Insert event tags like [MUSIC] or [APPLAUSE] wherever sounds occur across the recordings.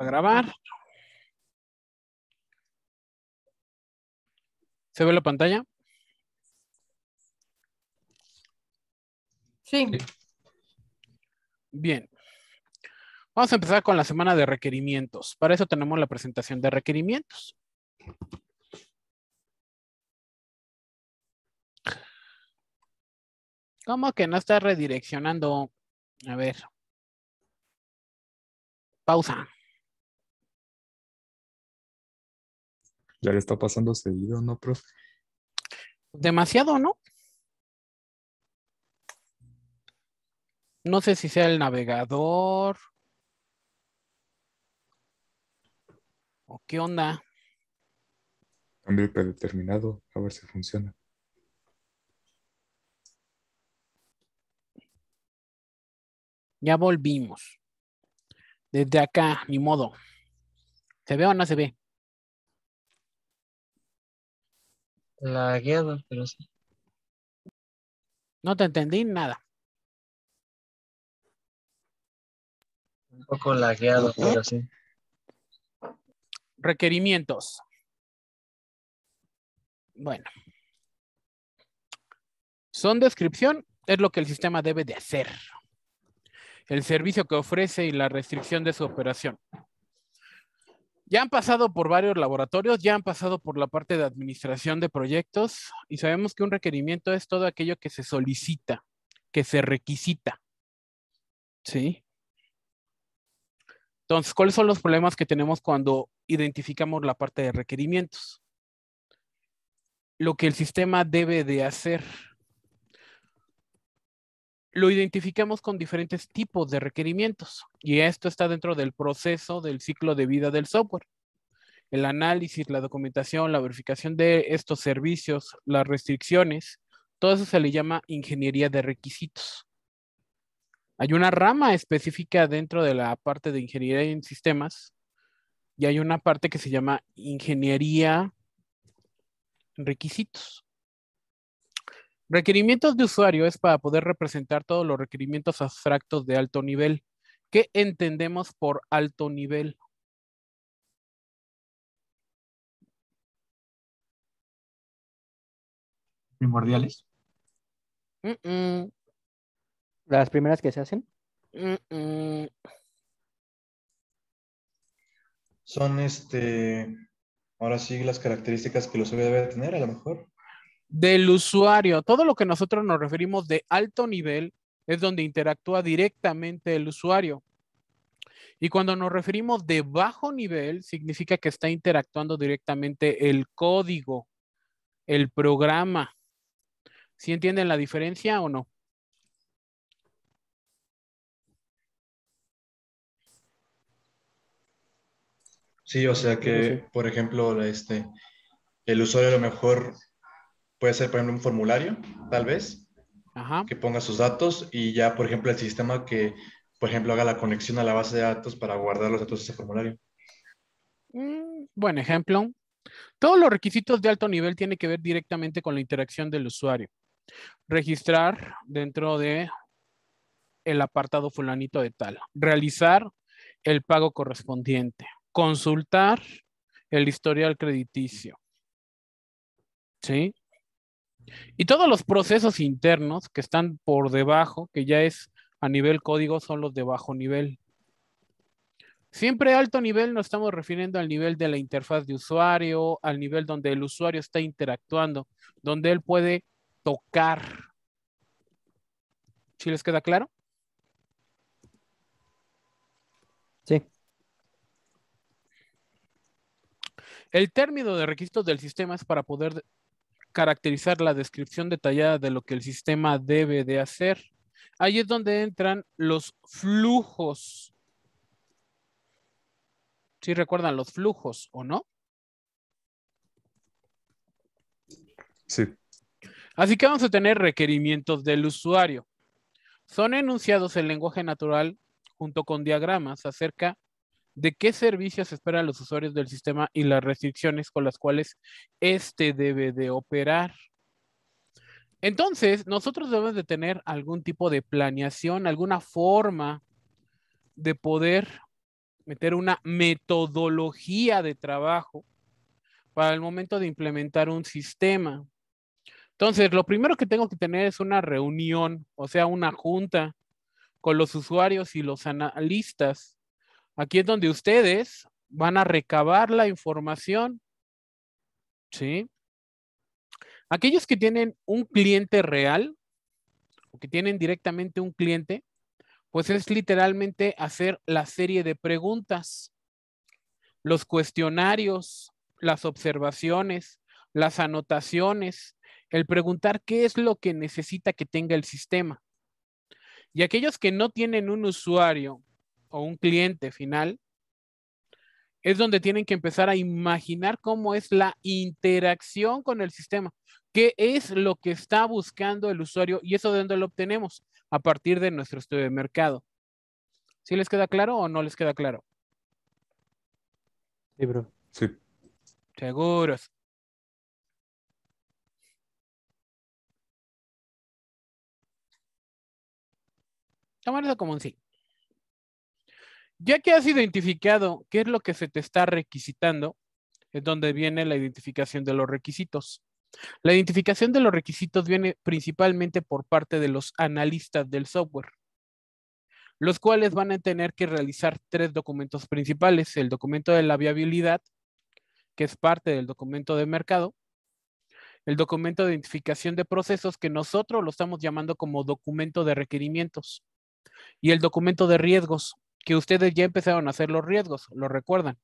a grabar. ¿Se ve la pantalla? Sí. Bien. Vamos a empezar con la semana de requerimientos. Para eso tenemos la presentación de requerimientos. ¿Cómo que no está redireccionando? A ver. Pausa. Ya le está pasando seguido, ¿no, profe? Demasiado, ¿no? No sé si sea el navegador. ¿O qué onda? Cambio predeterminado, a ver si funciona. Ya volvimos. Desde acá, ni modo. ¿Se ve o no se ve? la pero sí. No te entendí nada. Un poco lagueado, pero sí. Requerimientos. Bueno. Son descripción, es lo que el sistema debe de hacer. El servicio que ofrece y la restricción de su operación. Ya han pasado por varios laboratorios, ya han pasado por la parte de administración de proyectos y sabemos que un requerimiento es todo aquello que se solicita, que se requisita. ¿Sí? Entonces, ¿cuáles son los problemas que tenemos cuando identificamos la parte de requerimientos? Lo que el sistema debe de hacer lo identificamos con diferentes tipos de requerimientos y esto está dentro del proceso del ciclo de vida del software. El análisis, la documentación, la verificación de estos servicios, las restricciones, todo eso se le llama ingeniería de requisitos. Hay una rama específica dentro de la parte de ingeniería en sistemas y hay una parte que se llama ingeniería requisitos. Requerimientos de usuario es para poder representar todos los requerimientos abstractos de alto nivel. ¿Qué entendemos por alto nivel? primordiales? ¿Las primeras que se hacen? Son este, ahora sí, las características que los usuario debe tener a lo mejor del usuario. Todo lo que nosotros nos referimos de alto nivel es donde interactúa directamente el usuario. Y cuando nos referimos de bajo nivel, significa que está interactuando directamente el código, el programa. ¿Sí entienden la diferencia o no? Sí, o sea que, por ejemplo, este, el usuario a lo mejor Puede ser, por ejemplo, un formulario, tal vez, Ajá. que ponga sus datos y ya, por ejemplo, el sistema que, por ejemplo, haga la conexión a la base de datos para guardar los datos de ese formulario. Mm, buen ejemplo. Todos los requisitos de alto nivel tienen que ver directamente con la interacción del usuario. Registrar dentro de el apartado fulanito de tal. Realizar el pago correspondiente. Consultar el historial crediticio. ¿Sí? Y todos los procesos internos que están por debajo, que ya es a nivel código, son los de bajo nivel. Siempre alto nivel nos estamos refiriendo al nivel de la interfaz de usuario, al nivel donde el usuario está interactuando, donde él puede tocar. ¿Sí les queda claro? Sí. El término de requisitos del sistema es para poder caracterizar la descripción detallada de lo que el sistema debe de hacer. Ahí es donde entran los flujos. ¿Sí recuerdan los flujos o no? Sí. Así que vamos a tener requerimientos del usuario. Son enunciados en lenguaje natural junto con diagramas acerca de qué servicios esperan los usuarios del sistema y las restricciones con las cuales éste debe de operar. Entonces, nosotros debemos de tener algún tipo de planeación, alguna forma de poder meter una metodología de trabajo para el momento de implementar un sistema. Entonces, lo primero que tengo que tener es una reunión, o sea, una junta con los usuarios y los analistas Aquí es donde ustedes van a recabar la información. ¿Sí? Aquellos que tienen un cliente real o que tienen directamente un cliente, pues es literalmente hacer la serie de preguntas, los cuestionarios, las observaciones, las anotaciones, el preguntar qué es lo que necesita que tenga el sistema. Y aquellos que no tienen un usuario o un cliente final, es donde tienen que empezar a imaginar cómo es la interacción con el sistema, qué es lo que está buscando el usuario y eso de dónde lo obtenemos a partir de nuestro estudio de mercado. ¿Sí les queda claro o no les queda claro? Sí, bro. Sí. Seguros. Tomar eso como un sí. Ya que has identificado qué es lo que se te está requisitando, es donde viene la identificación de los requisitos. La identificación de los requisitos viene principalmente por parte de los analistas del software, los cuales van a tener que realizar tres documentos principales, el documento de la viabilidad, que es parte del documento de mercado, el documento de identificación de procesos, que nosotros lo estamos llamando como documento de requerimientos, y el documento de riesgos, que ustedes ya empezaron a hacer los riesgos, ¿lo recuerdan?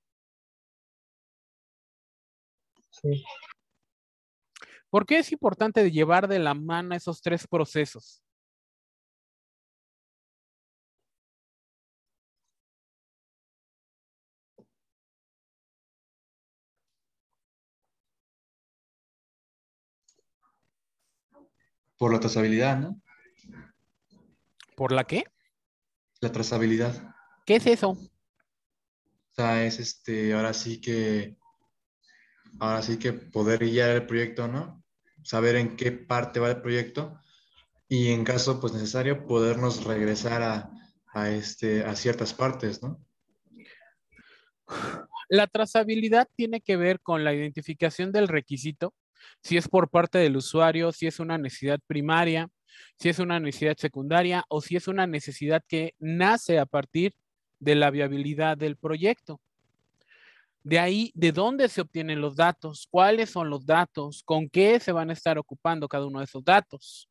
Sí. ¿Por qué es importante llevar de la mano esos tres procesos? Por la trazabilidad, ¿no? ¿Por la qué? La trazabilidad. ¿Qué es eso? O sea, es este, ahora sí que, ahora sí que poder guiar el proyecto, ¿no? Saber en qué parte va el proyecto y en caso pues necesario podernos regresar a, este, a ciertas partes, ¿no? La trazabilidad tiene que ver con la identificación del requisito, si es por parte del usuario, si es una necesidad primaria, si es una necesidad secundaria o si es una necesidad que nace a partir de la viabilidad del proyecto. De ahí, ¿de dónde se obtienen los datos? ¿Cuáles son los datos? ¿Con qué se van a estar ocupando cada uno de esos datos?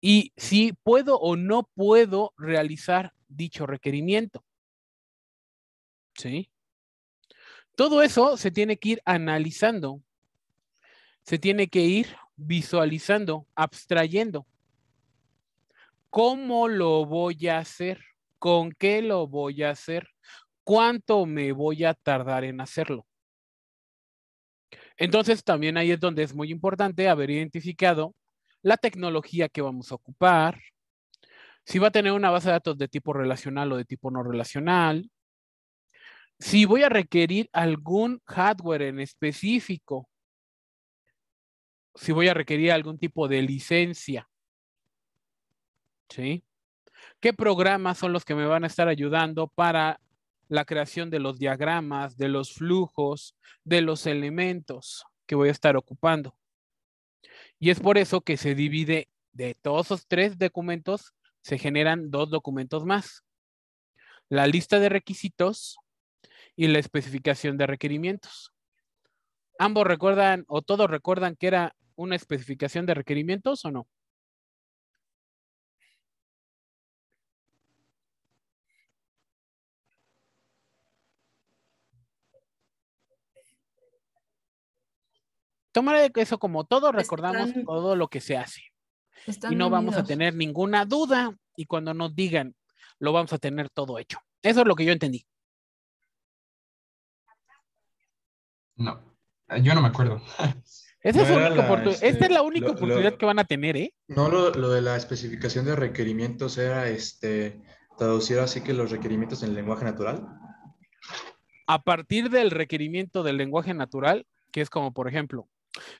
Y si puedo o no puedo realizar dicho requerimiento. ¿Sí? Todo eso se tiene que ir analizando. Se tiene que ir visualizando, abstrayendo. ¿Cómo lo voy a hacer? ¿Con qué lo voy a hacer? ¿Cuánto me voy a tardar en hacerlo? Entonces, también ahí es donde es muy importante haber identificado la tecnología que vamos a ocupar, si va a tener una base de datos de tipo relacional o de tipo no relacional, si voy a requerir algún hardware en específico, si voy a requerir algún tipo de licencia. ¿Sí? ¿Qué programas son los que me van a estar ayudando para la creación de los diagramas, de los flujos, de los elementos que voy a estar ocupando? Y es por eso que se divide de todos esos tres documentos, se generan dos documentos más. La lista de requisitos y la especificación de requerimientos. Ambos recuerdan o todos recuerdan que era una especificación de requerimientos o no? tomar e-, eso como todo, recordamos todo lo que se hace. y no vamos a tener ninguna duda y cuando nos digan, lo vamos a tener todo hecho. Eso es lo que yo entendí. No, yo no me acuerdo. Esa es la, Esta es este, la única oportunidad que van a tener, ¿eh? No, lo, lo, de la especificación de requerimientos era este, traducir así que los requerimientos en lenguaje natural. A partir del requerimiento del lenguaje natural, que es como, por ejemplo,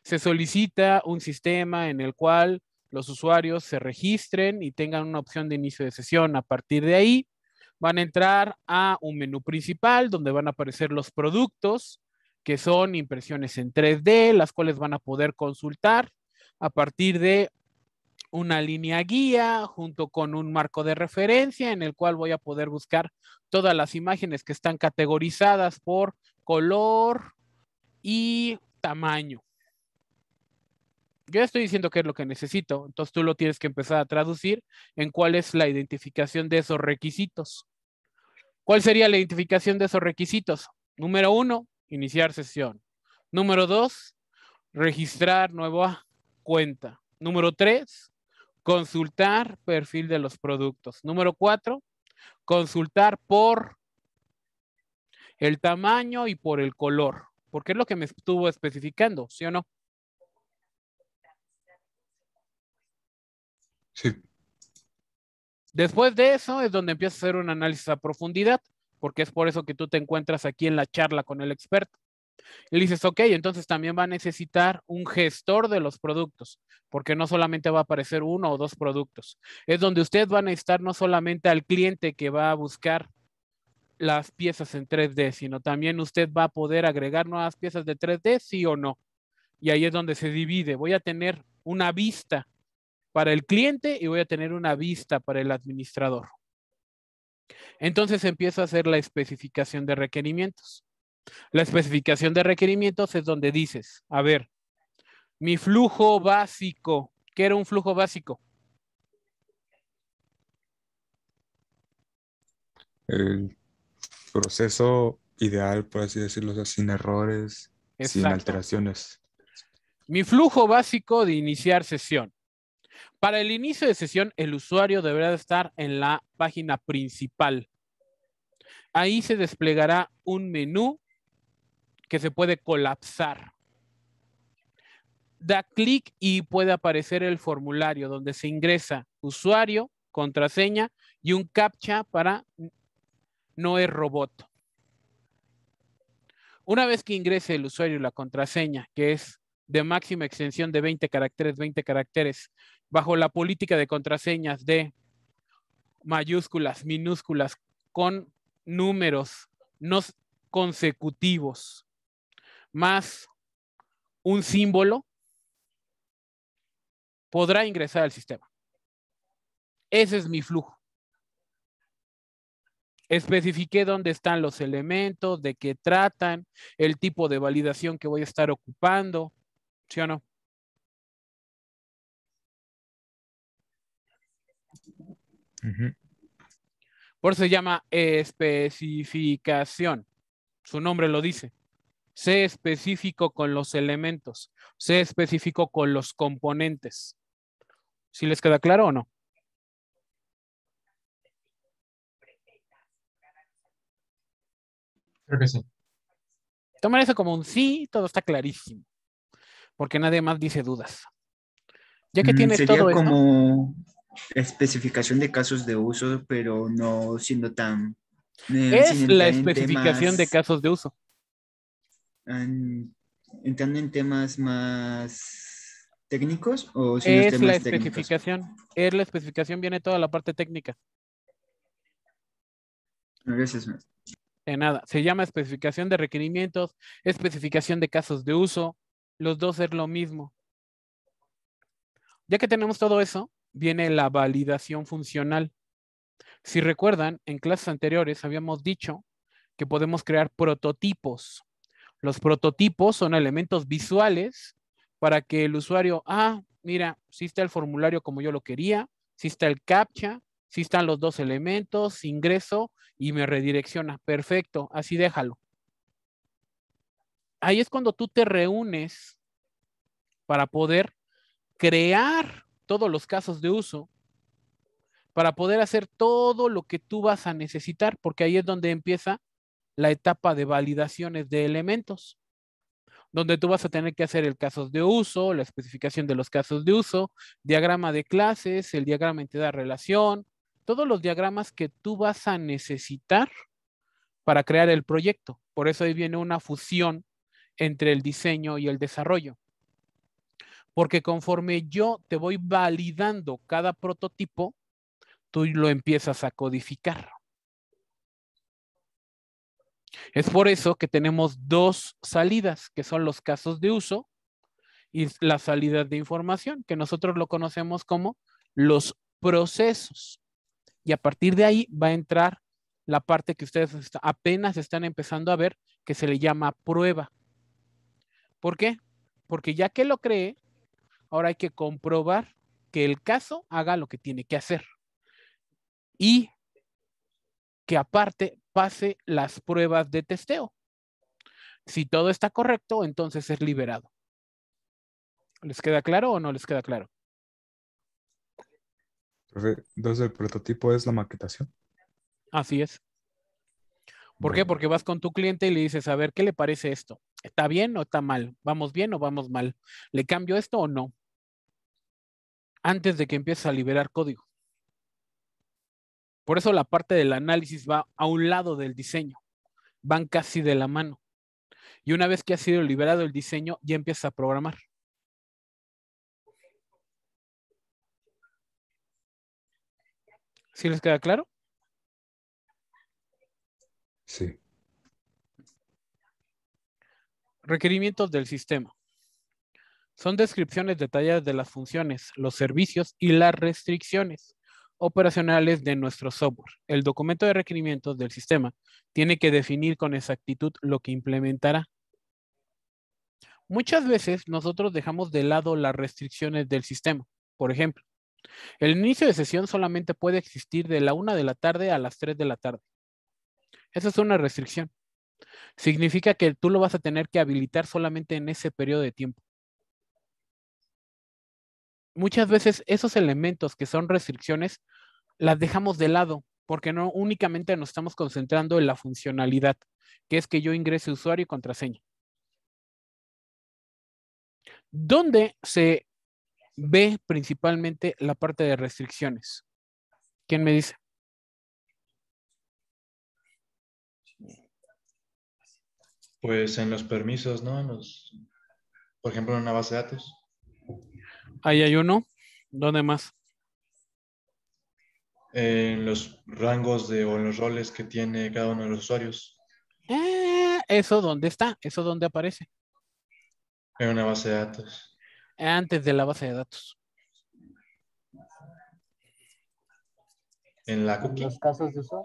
se solicita un sistema en el cual los usuarios se registren y tengan una opción de inicio de sesión. A partir de ahí, van a entrar a un menú principal donde van a aparecer los productos, que son impresiones en 3D, las cuales van a poder consultar a partir de una línea guía junto con un marco de referencia en el cual voy a poder buscar todas las imágenes que están categorizadas por color y tamaño yo estoy diciendo qué es lo que necesito, entonces tú lo tienes que empezar a traducir en cuál es la identificación de esos requisitos. ¿Cuál sería la identificación de esos requisitos? Número uno, iniciar sesión. Número dos, registrar nueva cuenta. Número tres, consultar perfil de los productos. Número cuatro, consultar por el tamaño y por el color, porque es lo que me estuvo especificando, ¿sí o no? Sí. Después de eso es donde empieza a hacer un análisis a profundidad, porque es por eso que tú te encuentras aquí en la charla con el experto. Y dices, ok, entonces también va a necesitar un gestor de los productos, porque no solamente va a aparecer uno o dos productos. Es donde usted van a estar no solamente al cliente que va a buscar las piezas en 3D, sino también usted va a poder agregar nuevas piezas de 3D, sí o no. Y ahí es donde se divide. Voy a tener una vista para el cliente y voy a tener una vista para el administrador. Entonces empiezo a hacer la especificación de requerimientos. La especificación de requerimientos es donde dices, a ver, mi flujo básico, ¿qué era un flujo básico? El proceso ideal, por así decirlo, sin errores, sin alteraciones. Mi flujo básico de iniciar sesión. Para el inicio de sesión, el usuario deberá estar en la página principal. Ahí se desplegará un menú que se puede colapsar. Da clic y puede aparecer el formulario donde se ingresa usuario, contraseña y un captcha para no es robot. Una vez que ingrese el usuario y la contraseña, que es de máxima extensión de 20 caracteres, 20 caracteres, bajo la política de contraseñas de mayúsculas, minúsculas, con números no consecutivos, más un símbolo, podrá ingresar al sistema. Ese es mi flujo. Especifiqué dónde están los elementos, de qué tratan, el tipo de validación que voy a estar ocupando, ¿sí o no? Por eso se llama especificación. Su nombre lo dice. Sé específico con los elementos. Sé específico con los componentes. ¿Si les queda claro o no? Creo que sí. Tomen eso como un sí, todo está clarísimo. Porque nadie más dice dudas. Ya que mm, tiene todo como, especificación de casos de uso, pero no siendo tan... Eh, es la especificación de casos de uso. En, entrando en temas más técnicos o es la especificación es la especificación viene toda la parte técnica gracias de nada se llama especificación de requerimientos especificación de casos de uso los dos es lo mismo ya que tenemos todo eso viene la validación funcional. Si recuerdan, en clases anteriores habíamos dicho que podemos crear prototipos. Los prototipos son elementos visuales para que el usuario, ah, mira, si está el formulario como yo lo quería, si está el captcha, si están los dos elementos, ingreso y me redirecciona. Perfecto, así déjalo. Ahí es cuando tú te reúnes para poder crear todos los casos de uso para poder hacer todo lo que tú vas a necesitar, porque ahí es donde empieza la etapa de validaciones de elementos, donde tú vas a tener que hacer el caso de uso, la especificación de los casos de uso, diagrama de clases, el diagrama entidad relación, todos los diagramas que tú vas a necesitar para crear el proyecto. Por eso ahí viene una fusión entre el diseño y el desarrollo porque conforme yo te voy validando cada prototipo, tú lo empiezas a codificar. Es por eso que tenemos dos salidas, que son los casos de uso y la salida de información, que nosotros lo conocemos como los procesos. Y a partir de ahí va a entrar la parte que ustedes apenas están empezando a ver, que se le llama prueba. ¿Por qué? Porque ya que lo cree, Ahora hay que comprobar que el caso haga lo que tiene que hacer y que aparte pase las pruebas de testeo. Si todo está correcto, entonces es liberado. ¿Les queda claro o no les queda claro? Entonces el prototipo es la maquetación. Así es. ¿Por qué? Porque vas con tu cliente y le dices, a ver, ¿qué le parece esto? ¿Está bien o está mal? ¿Vamos bien o vamos mal? ¿Le cambio esto o no? antes de que empiece a liberar código. Por eso la parte del análisis va a un lado del diseño, van casi de la mano. Y una vez que ha sido liberado el diseño, ya empieza a programar. ¿Sí les queda claro? Sí. Requerimientos del sistema. Son descripciones detalladas de las funciones, los servicios y las restricciones operacionales de nuestro software. El documento de requerimientos del sistema tiene que definir con exactitud lo que implementará. Muchas veces nosotros dejamos de lado las restricciones del sistema. Por ejemplo, el inicio de sesión solamente puede existir de la 1 de la tarde a las 3 de la tarde. Esa es una restricción. Significa que tú lo vas a tener que habilitar solamente en ese periodo de tiempo muchas veces esos elementos que son restricciones las dejamos de lado porque no únicamente nos estamos concentrando en la funcionalidad, que es que yo ingrese usuario y contraseña. ¿Dónde se ve principalmente la parte de restricciones? ¿Quién me dice? Pues en los permisos, ¿no? los, por ejemplo, en una base de datos. Ahí hay uno. ¿Dónde más? En los rangos de, o en los roles que tiene cada uno de los usuarios. Eh, ¿Eso dónde está? ¿Eso dónde aparece? En una base de datos. Antes de la base de datos. En la cookie. ¿En los casos de uso?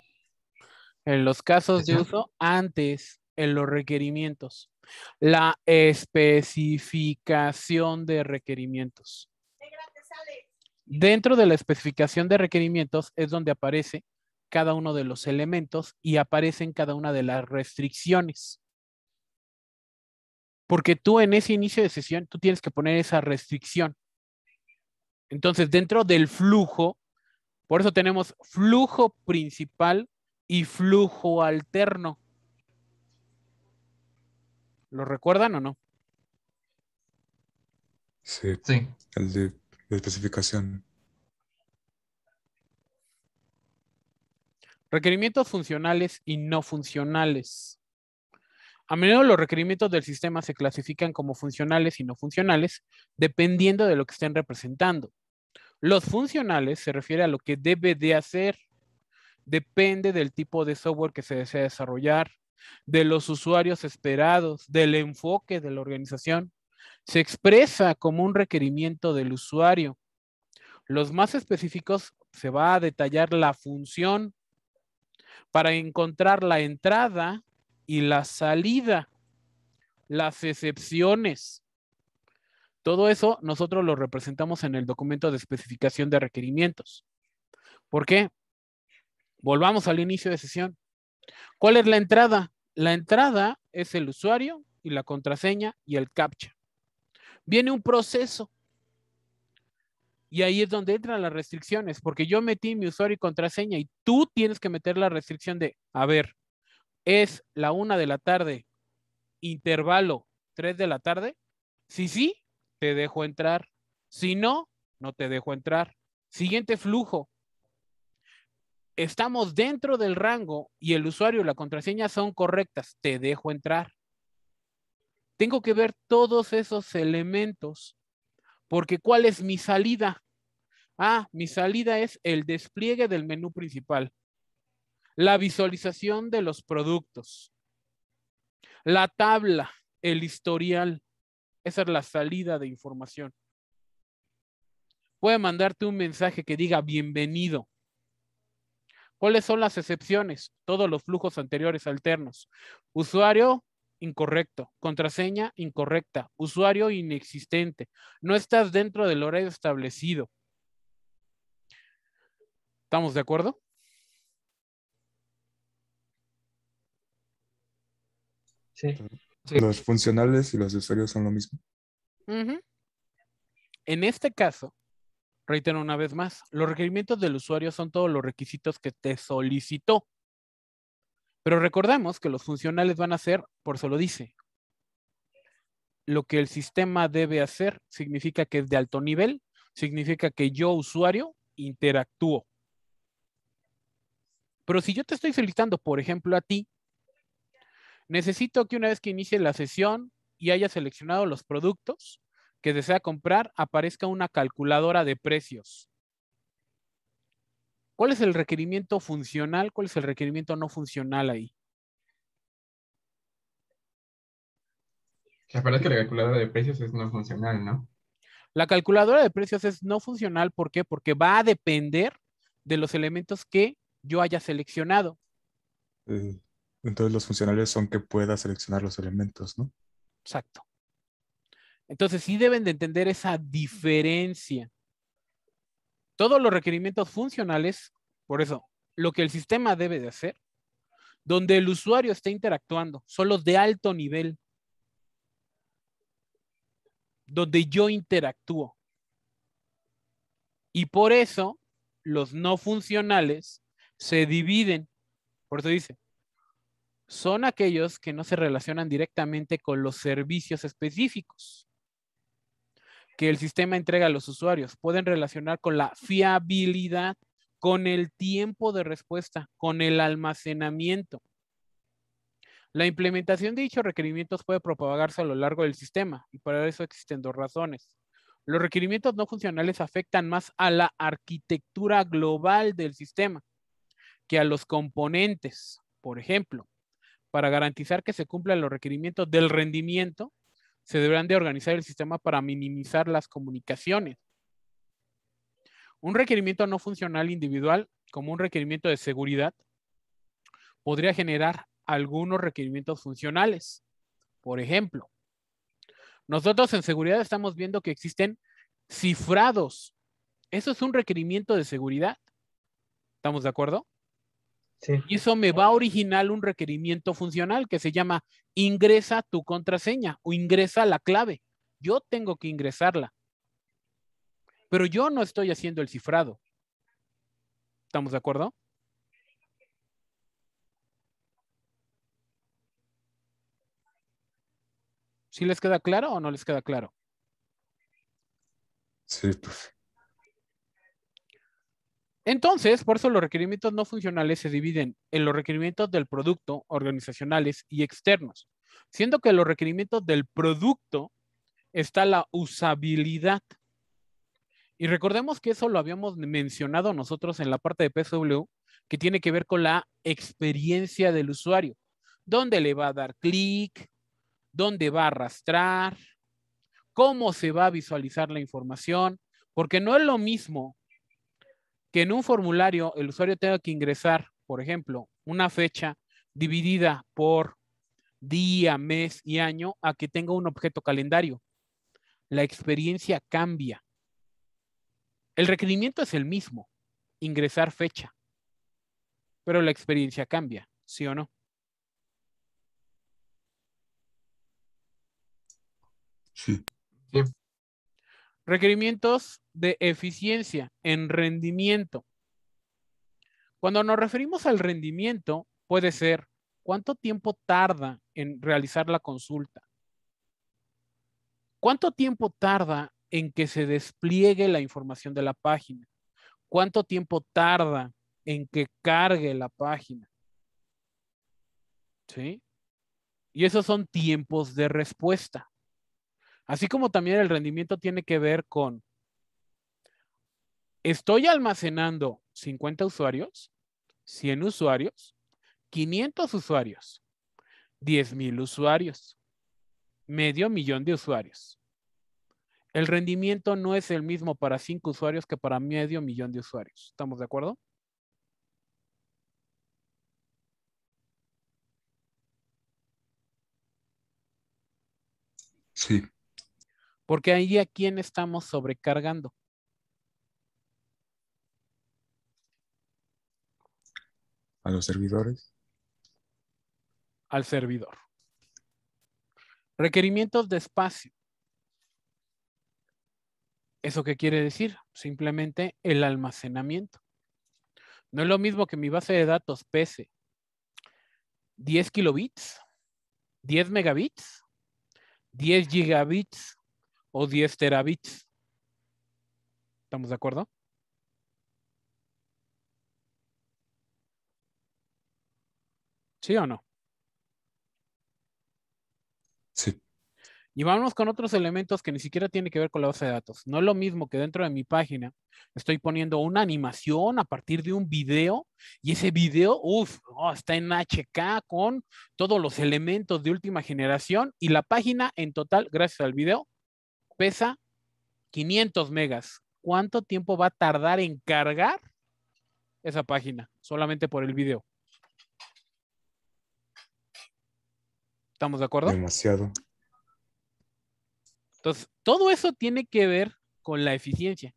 En los casos de uso, antes, en los requerimientos. La especificación de requerimientos. Dentro de la especificación de requerimientos es donde aparece cada uno de los elementos y aparecen cada una de las restricciones. Porque tú en ese inicio de sesión, tú tienes que poner esa restricción. Entonces, dentro del flujo, por eso tenemos flujo principal y flujo alterno. ¿Lo recuerdan o no? Sí. sí. El de, de especificación. Requerimientos funcionales y no funcionales. A menudo los requerimientos del sistema se clasifican como funcionales y no funcionales, dependiendo de lo que estén representando. Los funcionales se refiere a lo que debe de hacer, depende del tipo de software que se desea desarrollar, de los usuarios esperados, del enfoque de la organización. Se expresa como un requerimiento del usuario. Los más específicos se va a detallar la función para encontrar la entrada y la salida, las excepciones. Todo eso nosotros lo representamos en el documento de especificación de requerimientos. ¿Por qué? Volvamos al inicio de sesión. ¿Cuál es la entrada? La entrada es el usuario y la contraseña y el captcha. Viene un proceso. Y ahí es donde entran las restricciones, porque yo metí mi usuario y contraseña y tú tienes que meter la restricción de, a ver, es la una de la tarde, intervalo 3 de la tarde. Si sí, te dejo entrar. Si no, no te dejo entrar. Siguiente flujo, estamos dentro del rango y el usuario y la contraseña son correctas, te dejo entrar. Tengo que ver todos esos elementos, porque ¿cuál es mi salida? Ah, mi salida es el despliegue del menú principal, la visualización de los productos, la tabla, el historial. Esa es la salida de información. Puedo mandarte un mensaje que diga bienvenido ¿Cuáles son las excepciones? Todos los flujos anteriores alternos. Usuario incorrecto, contraseña incorrecta, usuario inexistente. No estás dentro del horario establecido. ¿Estamos de acuerdo? Sí. Los funcionales y los usuarios son lo mismo. En este caso, Reitero una vez más, los requerimientos del usuario son todos los requisitos que te solicitó. Pero recordemos que los funcionales van a ser, por eso lo dice, lo que el sistema debe hacer significa que es de alto nivel, significa que yo, usuario, interactúo. Pero si yo te estoy solicitando, por ejemplo, a ti, necesito que una vez que inicie la sesión y haya seleccionado los productos, que desea comprar aparezca una calculadora de precios. ¿Cuál es el requerimiento funcional? ¿Cuál es el requerimiento no funcional ahí? Que la calculadora de precios es no funcional, ¿no? La calculadora de precios es no funcional, ¿por qué? Porque va a depender de los elementos que yo haya seleccionado. Eh, entonces los funcionales son que pueda seleccionar los elementos, ¿no? Exacto. Entonces sí deben de entender esa diferencia. Todos los requerimientos funcionales, por eso, lo que el sistema debe de hacer, donde el usuario está interactuando, son los de alto nivel, donde yo interactúo. Y por eso los no funcionales se dividen. Por eso dice, son aquellos que no se relacionan directamente con los servicios específicos que el sistema entrega a los usuarios. Pueden relacionar con la fiabilidad, con el tiempo de respuesta, con el almacenamiento. La implementación de dichos requerimientos puede propagarse a lo largo del sistema y para eso existen dos razones. Los requerimientos no funcionales afectan más a la arquitectura global del sistema que a los componentes. Por ejemplo, para garantizar que se cumplan los requerimientos del rendimiento, se deberán de organizar el sistema para minimizar las comunicaciones. Un requerimiento no funcional individual, como un requerimiento de seguridad, podría generar algunos requerimientos funcionales. Por ejemplo, nosotros en seguridad estamos viendo que existen cifrados. Eso es un requerimiento de seguridad. ¿Estamos de acuerdo? Y eso me va a originar un requerimiento funcional que se llama ingresa tu contraseña o ingresa la clave. Yo tengo que ingresarla. Pero yo no estoy haciendo el cifrado. ¿Estamos de acuerdo? ¿Sí les queda claro o no les queda claro? Sí, pues. Entonces, por eso los requerimientos no funcionales se dividen en los requerimientos del producto, organizacionales y externos, siendo que los requerimientos del producto está la usabilidad. Y recordemos que eso lo habíamos mencionado nosotros en la parte de PSW, que tiene que ver con la experiencia del usuario. ¿Dónde le va a dar clic? ¿Dónde va a arrastrar? ¿Cómo se va a visualizar la información? Porque no es lo mismo que en un formulario el usuario tenga que ingresar, por ejemplo, una fecha dividida por día, mes y año a que tenga un objeto calendario. La experiencia cambia. El requerimiento es el mismo, ingresar fecha, pero la experiencia cambia, ¿sí o no? Sí. Requerimientos de eficiencia en rendimiento. Cuando nos referimos al rendimiento, puede ser cuánto tiempo tarda en realizar la consulta. ¿Cuánto tiempo tarda en que se despliegue la información de la página? ¿Cuánto tiempo tarda en que cargue la página? ¿Sí? Y esos son tiempos de respuesta. Así como también el rendimiento tiene que ver con, estoy almacenando 50 usuarios, 100 usuarios, 500 usuarios, 10.000 usuarios, medio millón de usuarios. El rendimiento no es el mismo para 5 usuarios que para medio millón de usuarios. ¿Estamos de acuerdo? Sí. Porque ahí a quién estamos sobrecargando. ¿A los servidores? Al servidor. Requerimientos de espacio. ¿Eso qué quiere decir? Simplemente el almacenamiento. No es lo mismo que mi base de datos pese 10 kilobits, 10 megabits, 10 gigabits o 10 terabits. ¿Estamos de acuerdo? ¿Sí o no? Sí. Y vamos con otros elementos que ni siquiera tienen que ver con la base de datos. No es lo mismo que dentro de mi página estoy poniendo una animación a partir de un video y ese video, uff, está en HK con todos los elementos de última generación y la página en total, gracias al video, Pesa 500 megas. ¿Cuánto tiempo va a tardar en cargar esa página solamente por el video? ¿Estamos de acuerdo? Demasiado. Entonces, todo eso tiene que ver con la eficiencia.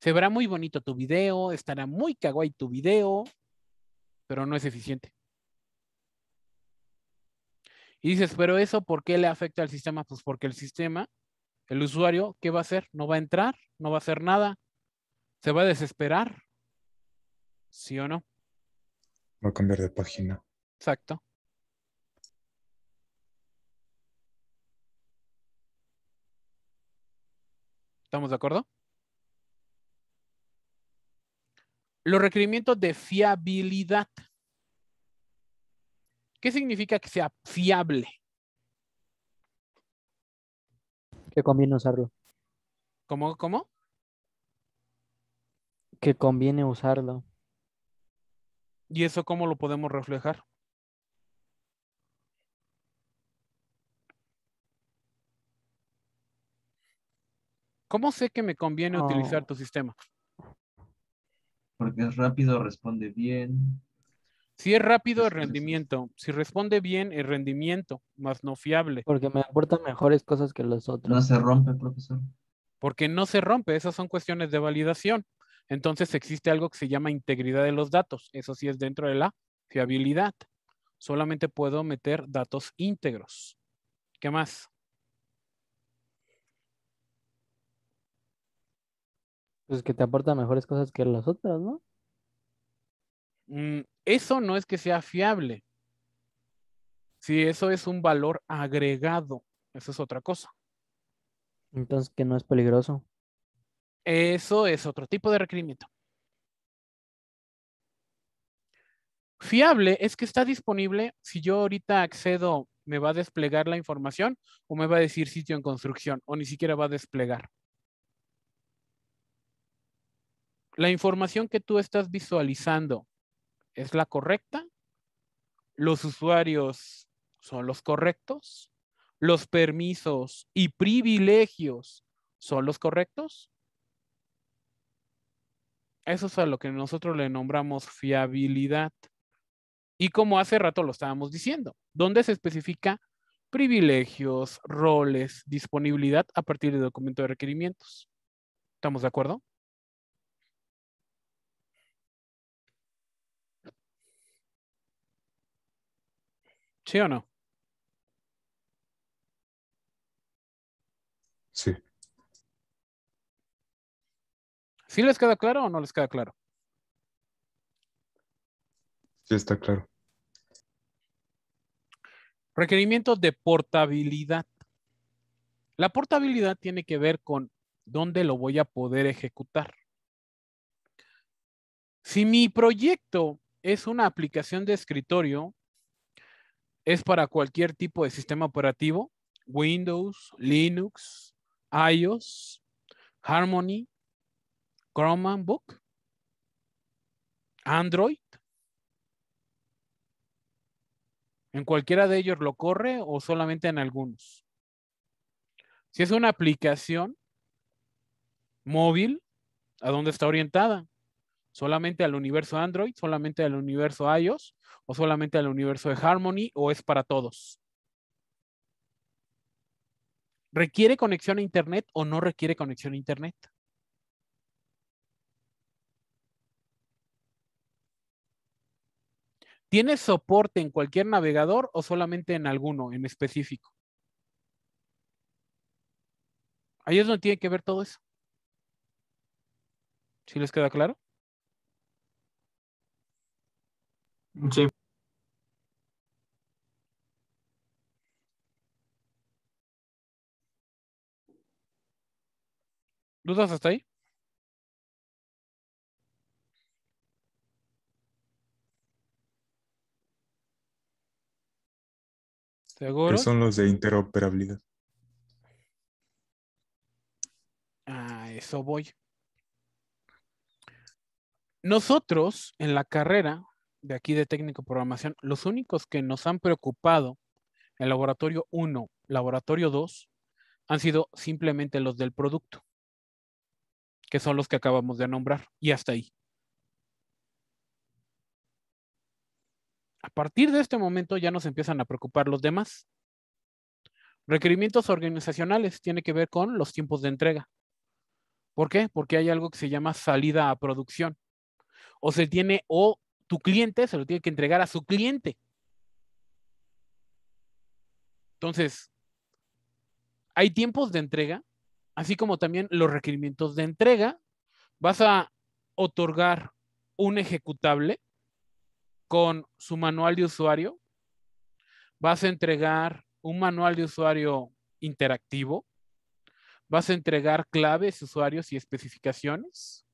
Se verá muy bonito tu video, estará muy kawaii tu video, pero no es eficiente. Y dices, pero eso, ¿por qué le afecta al sistema? Pues porque el sistema el usuario, ¿qué va a hacer? No va a entrar, no va a hacer nada, se va a desesperar, ¿sí o no? Va a cambiar de página. Exacto. ¿Estamos de acuerdo? Los requerimientos de fiabilidad. ¿Qué significa que sea fiable? que conviene usarlo. ¿Cómo? ¿Cómo? Que conviene usarlo. ¿Y eso cómo lo podemos reflejar? ¿Cómo sé que me conviene oh. utilizar tu sistema? Porque es rápido, responde bien, si es rápido, el rendimiento. Si responde bien, el rendimiento, más no fiable. Porque me aporta mejores cosas que los otros. No se rompe, profesor. Porque no se rompe, esas son cuestiones de validación. Entonces existe algo que se llama integridad de los datos. Eso sí es dentro de la fiabilidad. Solamente puedo meter datos íntegros. ¿Qué más? Pues que te aporta mejores cosas que las otras, ¿no? Mm, eso no es que sea fiable. Si eso es un valor agregado, eso es otra cosa. Entonces, que no es peligroso. Eso es otro tipo de requerimiento. Fiable es que está disponible. Si yo ahorita accedo, me va a desplegar la información o me va a decir sitio en construcción o ni siquiera va a desplegar. La información que tú estás visualizando es la correcta, los usuarios son los correctos, los permisos y privilegios son los correctos. Eso es a lo que nosotros le nombramos fiabilidad. Y como hace rato lo estábamos diciendo, ¿Dónde se especifica privilegios, roles, disponibilidad a partir del documento de requerimientos. ¿Estamos de acuerdo? ¿Sí o no? Sí. ¿Sí les queda claro o no les queda claro? Sí, está claro. Requerimientos de portabilidad. La portabilidad tiene que ver con dónde lo voy a poder ejecutar. Si mi proyecto es una aplicación de escritorio, es para cualquier tipo de sistema operativo, Windows, Linux, iOS, Harmony, Chromebook, Android. ¿En cualquiera de ellos lo corre o solamente en algunos? Si es una aplicación móvil, ¿a dónde está orientada? solamente al universo Android, solamente al universo iOS o solamente al universo de Harmony o es para todos. ¿Requiere conexión a Internet o no requiere conexión a Internet? ¿Tiene soporte en cualquier navegador o solamente en alguno en específico? ¿A ellos no tiene que ver todo eso. ¿Sí les queda claro? Sí. ¿Dudas hasta ahí? ¿Seguro? son los de interoperabilidad. Ah, eso voy. Nosotros en la carrera de aquí de técnico programación, los únicos que nos han preocupado en laboratorio 1, laboratorio 2, han sido simplemente los del producto, que son los que acabamos de nombrar, y hasta ahí. A partir de este momento ya nos empiezan a preocupar los demás. Requerimientos organizacionales tiene que ver con los tiempos de entrega. ¿Por qué? Porque hay algo que se llama salida a producción. O se tiene o tu cliente se lo tiene que entregar a su cliente. Entonces, hay tiempos de entrega, así como también los requerimientos de entrega. Vas a otorgar un ejecutable con su manual de usuario. Vas a entregar un manual de usuario interactivo. Vas a entregar claves, usuarios y especificaciones.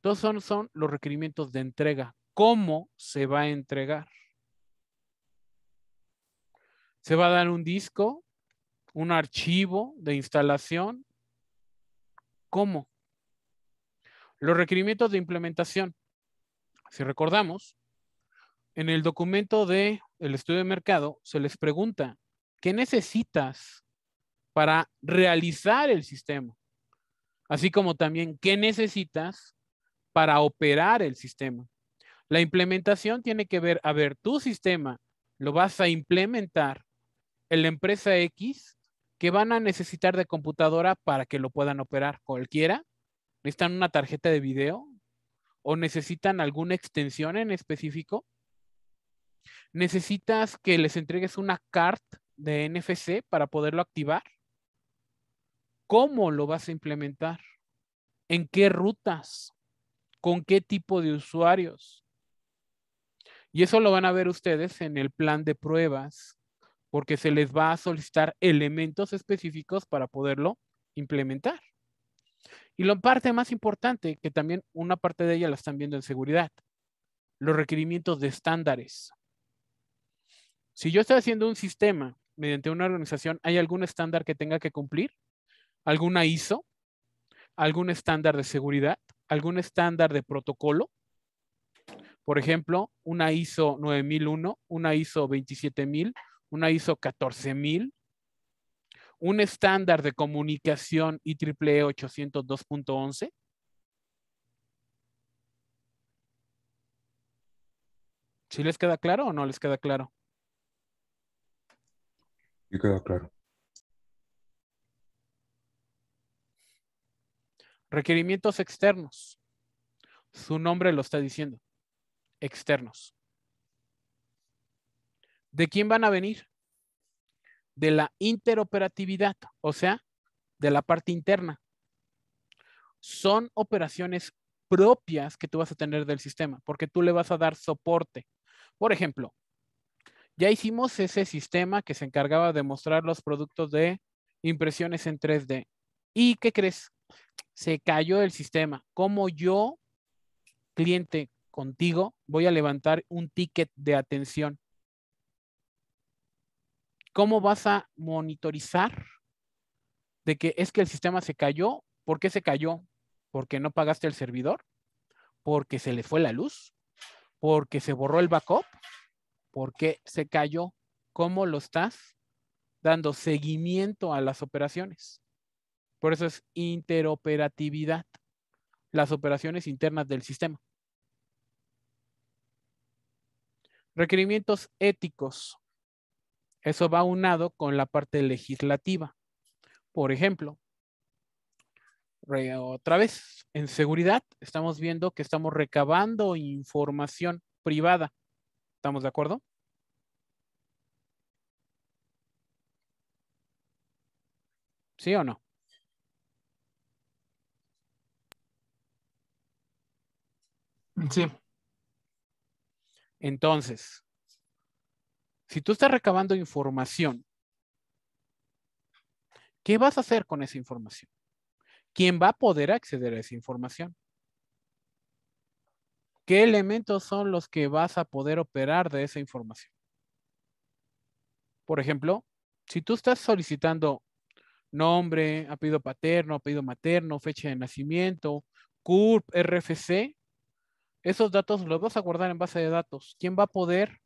Todos son, los requerimientos de entrega. ¿Cómo se va a entregar? ¿Se va a dar un disco? ¿Un archivo de instalación? ¿Cómo? Los requerimientos de implementación. Si recordamos, en el documento del el estudio de mercado se les pregunta, ¿qué necesitas para realizar el sistema? Así como también, ¿qué necesitas para operar el sistema. La implementación tiene que ver, a ver, tu sistema lo vas a implementar en la empresa X que van a necesitar de computadora para que lo puedan operar cualquiera. Necesitan una tarjeta de video o necesitan alguna extensión en específico. Necesitas que les entregues una cart de NFC para poderlo activar. ¿Cómo lo vas a implementar? ¿En qué rutas? con qué tipo de usuarios. Y eso lo van a ver ustedes en el plan de pruebas, porque se les va a solicitar elementos específicos para poderlo implementar. Y la parte más importante, que también una parte de ella la están viendo en seguridad, los requerimientos de estándares. Si yo estoy haciendo un sistema mediante una organización, ¿hay algún estándar que tenga que cumplir? ¿Alguna ISO? ¿Algún estándar de seguridad? algún estándar de protocolo. Por ejemplo, una ISO 9001, una ISO 27000, una ISO 14000, un estándar de comunicación e IEEE 802.11. ¿Sí les queda claro o no les queda claro? Sí queda claro. Requerimientos externos. Su nombre lo está diciendo. Externos. ¿De quién van a venir? De la interoperatividad, o sea, de la parte interna. Son operaciones propias que tú vas a tener del sistema, porque tú le vas a dar soporte. Por ejemplo, ya hicimos ese sistema que se encargaba de mostrar los productos de impresiones en 3D. ¿Y qué crees? se cayó el sistema. ¿Cómo yo, cliente contigo, voy a levantar un ticket de atención? ¿Cómo vas a monitorizar de que es que el sistema se cayó? ¿Por qué se cayó? ¿Porque no pagaste el servidor? ¿Porque se le fue la luz? ¿Porque se borró el backup? ¿Por qué se cayó? ¿Cómo lo estás dando seguimiento a las operaciones? Por eso es interoperatividad, las operaciones internas del sistema. Requerimientos éticos. Eso va unado con la parte legislativa. Por ejemplo, otra vez, en seguridad estamos viendo que estamos recabando información privada. ¿Estamos de acuerdo? ¿Sí o no? Sí. Entonces, si tú estás recabando información, ¿qué vas a hacer con esa información? ¿Quién va a poder acceder a esa información? ¿Qué elementos son los que vas a poder operar de esa información? Por ejemplo, si tú estás solicitando nombre, apellido paterno, apellido materno, fecha de nacimiento, CURP, RFC, esos datos los vas a guardar en base de datos. ¿Quién va a poder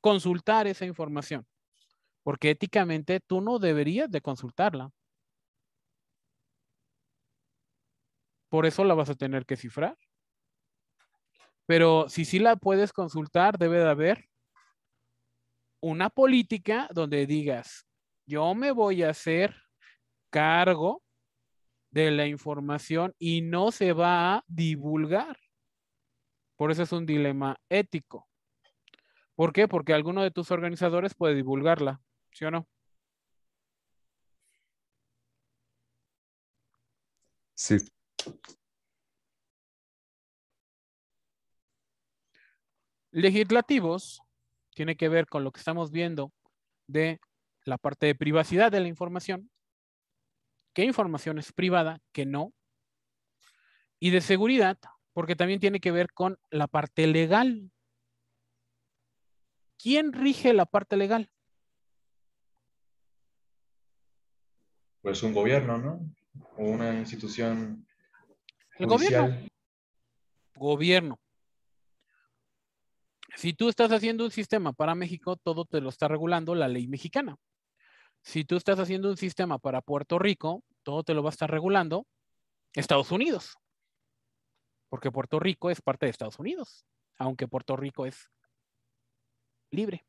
consultar esa información? Porque éticamente tú no deberías de consultarla. Por eso la vas a tener que cifrar. Pero si sí la puedes consultar, debe de haber una política donde digas, yo me voy a hacer cargo de la información y no se va a divulgar. Por eso es un dilema ético. ¿Por qué? Porque alguno de tus organizadores puede divulgarla, ¿sí o no? Sí. Legislativos tiene que ver con lo que estamos viendo de la parte de privacidad de la información, qué información es privada, qué no, y de seguridad, porque también tiene que ver con la parte legal. ¿Quién rige la parte legal? Pues un gobierno, ¿no? O una institución. El gobierno. Gobierno. Si tú estás haciendo un sistema para México, todo te lo está regulando la ley mexicana. Si tú estás haciendo un sistema para Puerto Rico, todo te lo va a estar regulando Estados Unidos porque Puerto Rico es parte de Estados Unidos, aunque Puerto Rico es libre.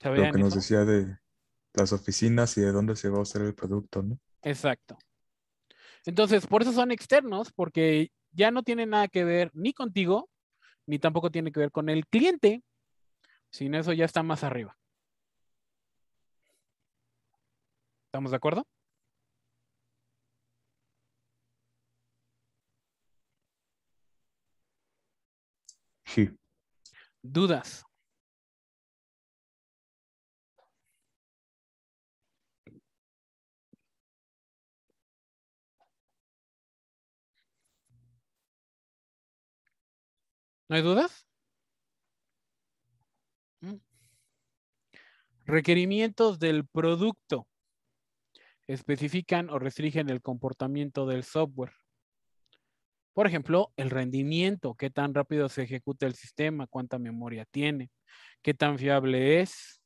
Lo que nos decía de las oficinas y de dónde se va a usar el producto, ¿no? Exacto. Entonces, por eso son externos, porque ya no tienen nada que ver ni contigo, ni tampoco tiene que ver con el cliente. Sin eso ya está más arriba. ¿Estamos de acuerdo? Sí. ¿Dudas? ¿No hay dudas? Mm. Requerimientos del producto. Especifican o restringen el comportamiento del software. Por ejemplo, el rendimiento, qué tan rápido se ejecuta el sistema, cuánta memoria tiene, qué tan fiable es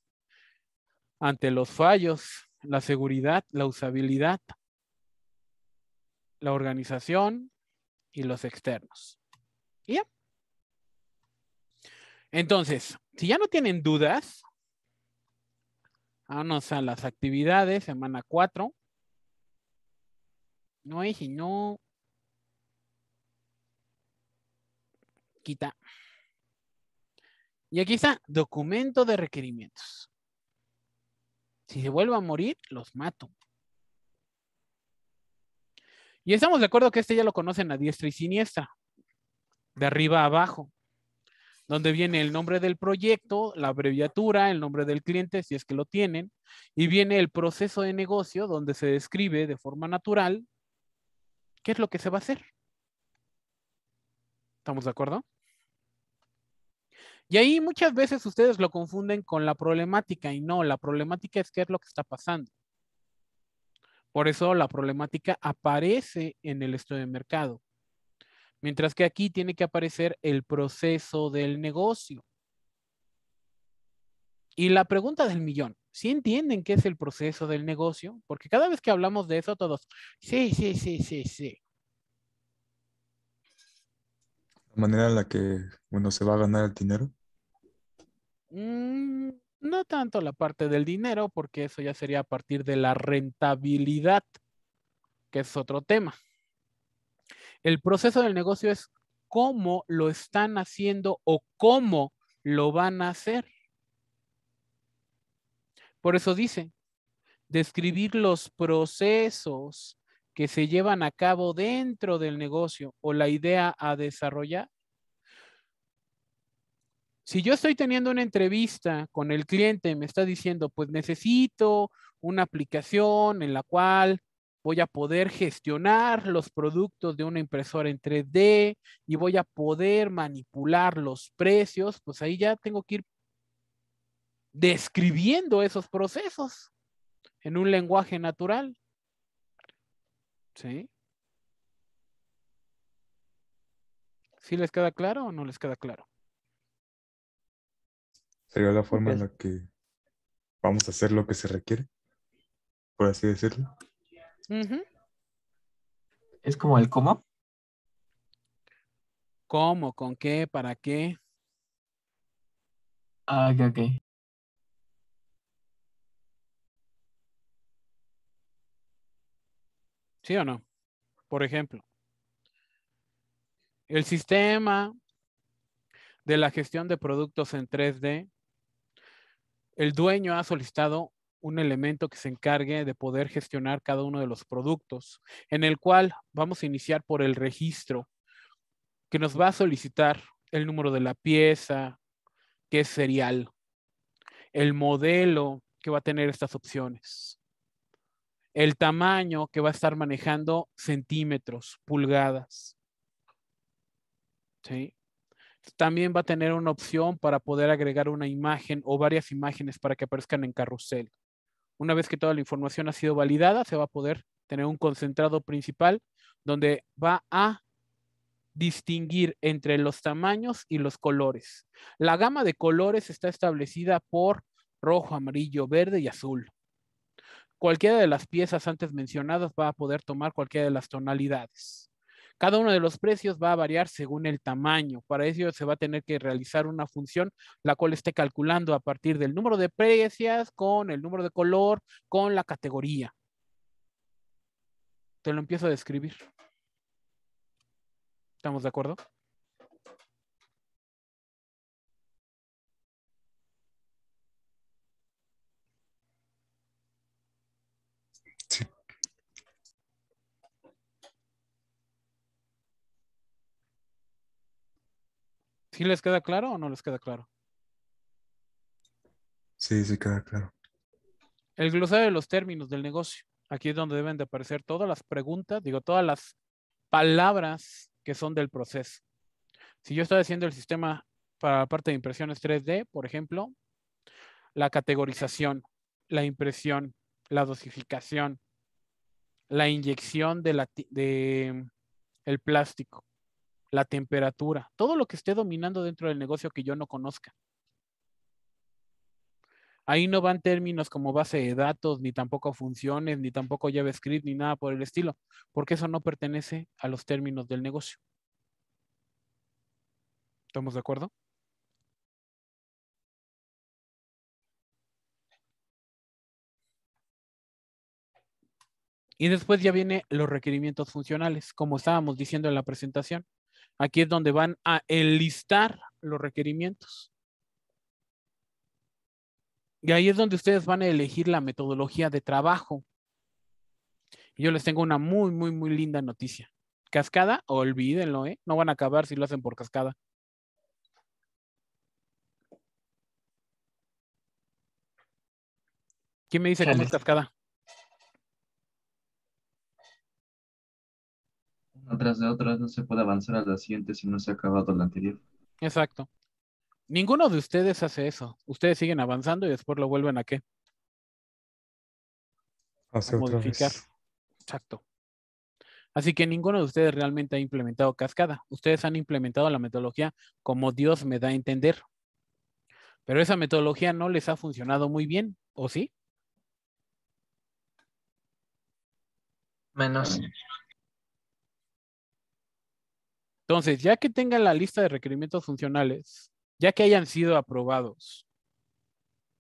ante los fallos, la seguridad, la usabilidad, la organización y los externos. Entonces, si ya no tienen dudas, Vamos a las actividades, semana 4. No, y si no, quita. Y aquí está, documento de requerimientos. Si se vuelve a morir, los mato. Y estamos de acuerdo que este ya lo conocen a diestra y siniestra, de arriba a abajo, donde viene el nombre del proyecto, la abreviatura, el nombre del cliente, si es que lo tienen, y viene el proceso de negocio, donde se describe de forma natural qué es lo que se va a hacer. ¿Estamos de acuerdo? Y ahí muchas veces ustedes lo confunden con la problemática y no, la problemática es qué es lo que está pasando. Por eso la problemática aparece en el estudio de mercado. Mientras que aquí tiene que aparecer el proceso del negocio. Y la pregunta del millón, si ¿sí entienden qué es el proceso del negocio? Porque cada vez que hablamos de eso todos, sí, sí, sí, sí, sí la manera en la que uno se va a ganar el dinero? Mm, no tanto la parte del dinero, porque eso ya sería a partir de la rentabilidad, que es otro tema. El proceso del negocio es cómo lo están haciendo o cómo lo van a hacer. Por eso dice, describir los procesos que se llevan a cabo dentro del negocio o la idea a desarrollar. Si yo estoy teniendo una entrevista con el cliente, me está diciendo, pues necesito una aplicación en la cual voy a poder gestionar los productos de una impresora en 3D y voy a poder manipular los precios, pues ahí ya tengo que ir describiendo esos procesos en un lenguaje natural. ¿Sí? ¿Sí les queda claro o no les queda claro? ¿Sería la forma en la que vamos a hacer lo que se requiere? Por así decirlo. ¿Es como el cómo? ¿Cómo? ¿Con qué? ¿Para qué? Ah, ok, ok. ¿Sí o no? Por ejemplo, el sistema de la gestión de productos en 3D, el dueño ha solicitado un elemento que se encargue de poder gestionar cada uno de los productos, en el cual vamos a iniciar por el registro que nos va a solicitar el número de la pieza, que es serial, el modelo que va a tener estas opciones, el tamaño que va a estar manejando centímetros, pulgadas. También va a tener una opción para poder agregar una imagen o varias imágenes para que aparezcan en carrusel. Una vez que toda la información ha sido validada, se va a poder tener un concentrado principal donde va a distinguir entre los tamaños y los colores. La gama de colores está establecida por rojo, amarillo, verde y azul. Cualquiera de las piezas antes mencionadas va a poder tomar cualquiera de las tonalidades. Cada uno de los precios va a variar según el tamaño. Para ello se va a tener que realizar una función la cual esté calculando a partir del número de precios, con el número de color, con la categoría. Te lo empiezo a describir. ¿Estamos de acuerdo? ¿Sí les queda claro o no les queda claro? Sí, sí queda claro. El glosario de los términos del negocio. Aquí es donde deben de aparecer todas las preguntas, digo, todas las palabras que son del proceso. Si yo estoy haciendo el sistema para la parte de impresiones 3D, por ejemplo, la categorización, la impresión, la dosificación, la inyección de, la, de mm, el plástico, la temperatura, todo lo que esté dominando dentro del negocio que yo no conozca. Ahí no van términos como base de datos, ni tampoco funciones, ni tampoco JavaScript, ni nada por el estilo, porque eso no pertenece a los términos del negocio. ¿Estamos de acuerdo? Y después ya vienen los requerimientos funcionales, como estábamos diciendo en la presentación. Aquí es donde van a enlistar los requerimientos. Y ahí es donde ustedes van a elegir la metodología de trabajo. yo les tengo una muy, muy, muy linda noticia. Cascada, olvídenlo, ¿eh? No van a acabar si lo hacen por cascada. ¿Quién me dice cómo es cascada? atrás de otras, no se puede avanzar a la siguiente si no se ha acabado la anterior. Exacto. Ninguno de ustedes hace eso. Ustedes siguen avanzando y después lo vuelven a qué? a modificar. Exacto. Así que ninguno de ustedes realmente ha implementado cascada. Ustedes han implementado la metodología como Dios me da a entender. Pero esa metodología no les ha funcionado muy bien, ¿o sí? Menos. Entonces, ya que tengan la lista de requerimientos funcionales, ya que hayan sido aprobados,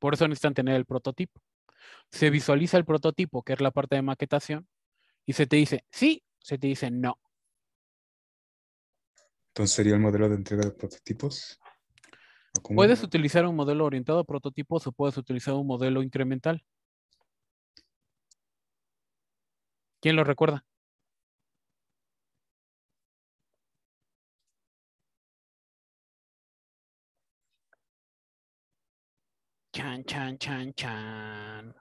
por eso necesitan tener el prototipo. Se visualiza el prototipo, que es la parte de maquetación, y se te dice sí, se te dice no. Entonces, ¿sería el modelo de entrega de prototipos? Puedes utilizar un modelo orientado a prototipos o puedes utilizar un modelo incremental. ¿Quién lo recuerda? Chan, chan, chan, chan.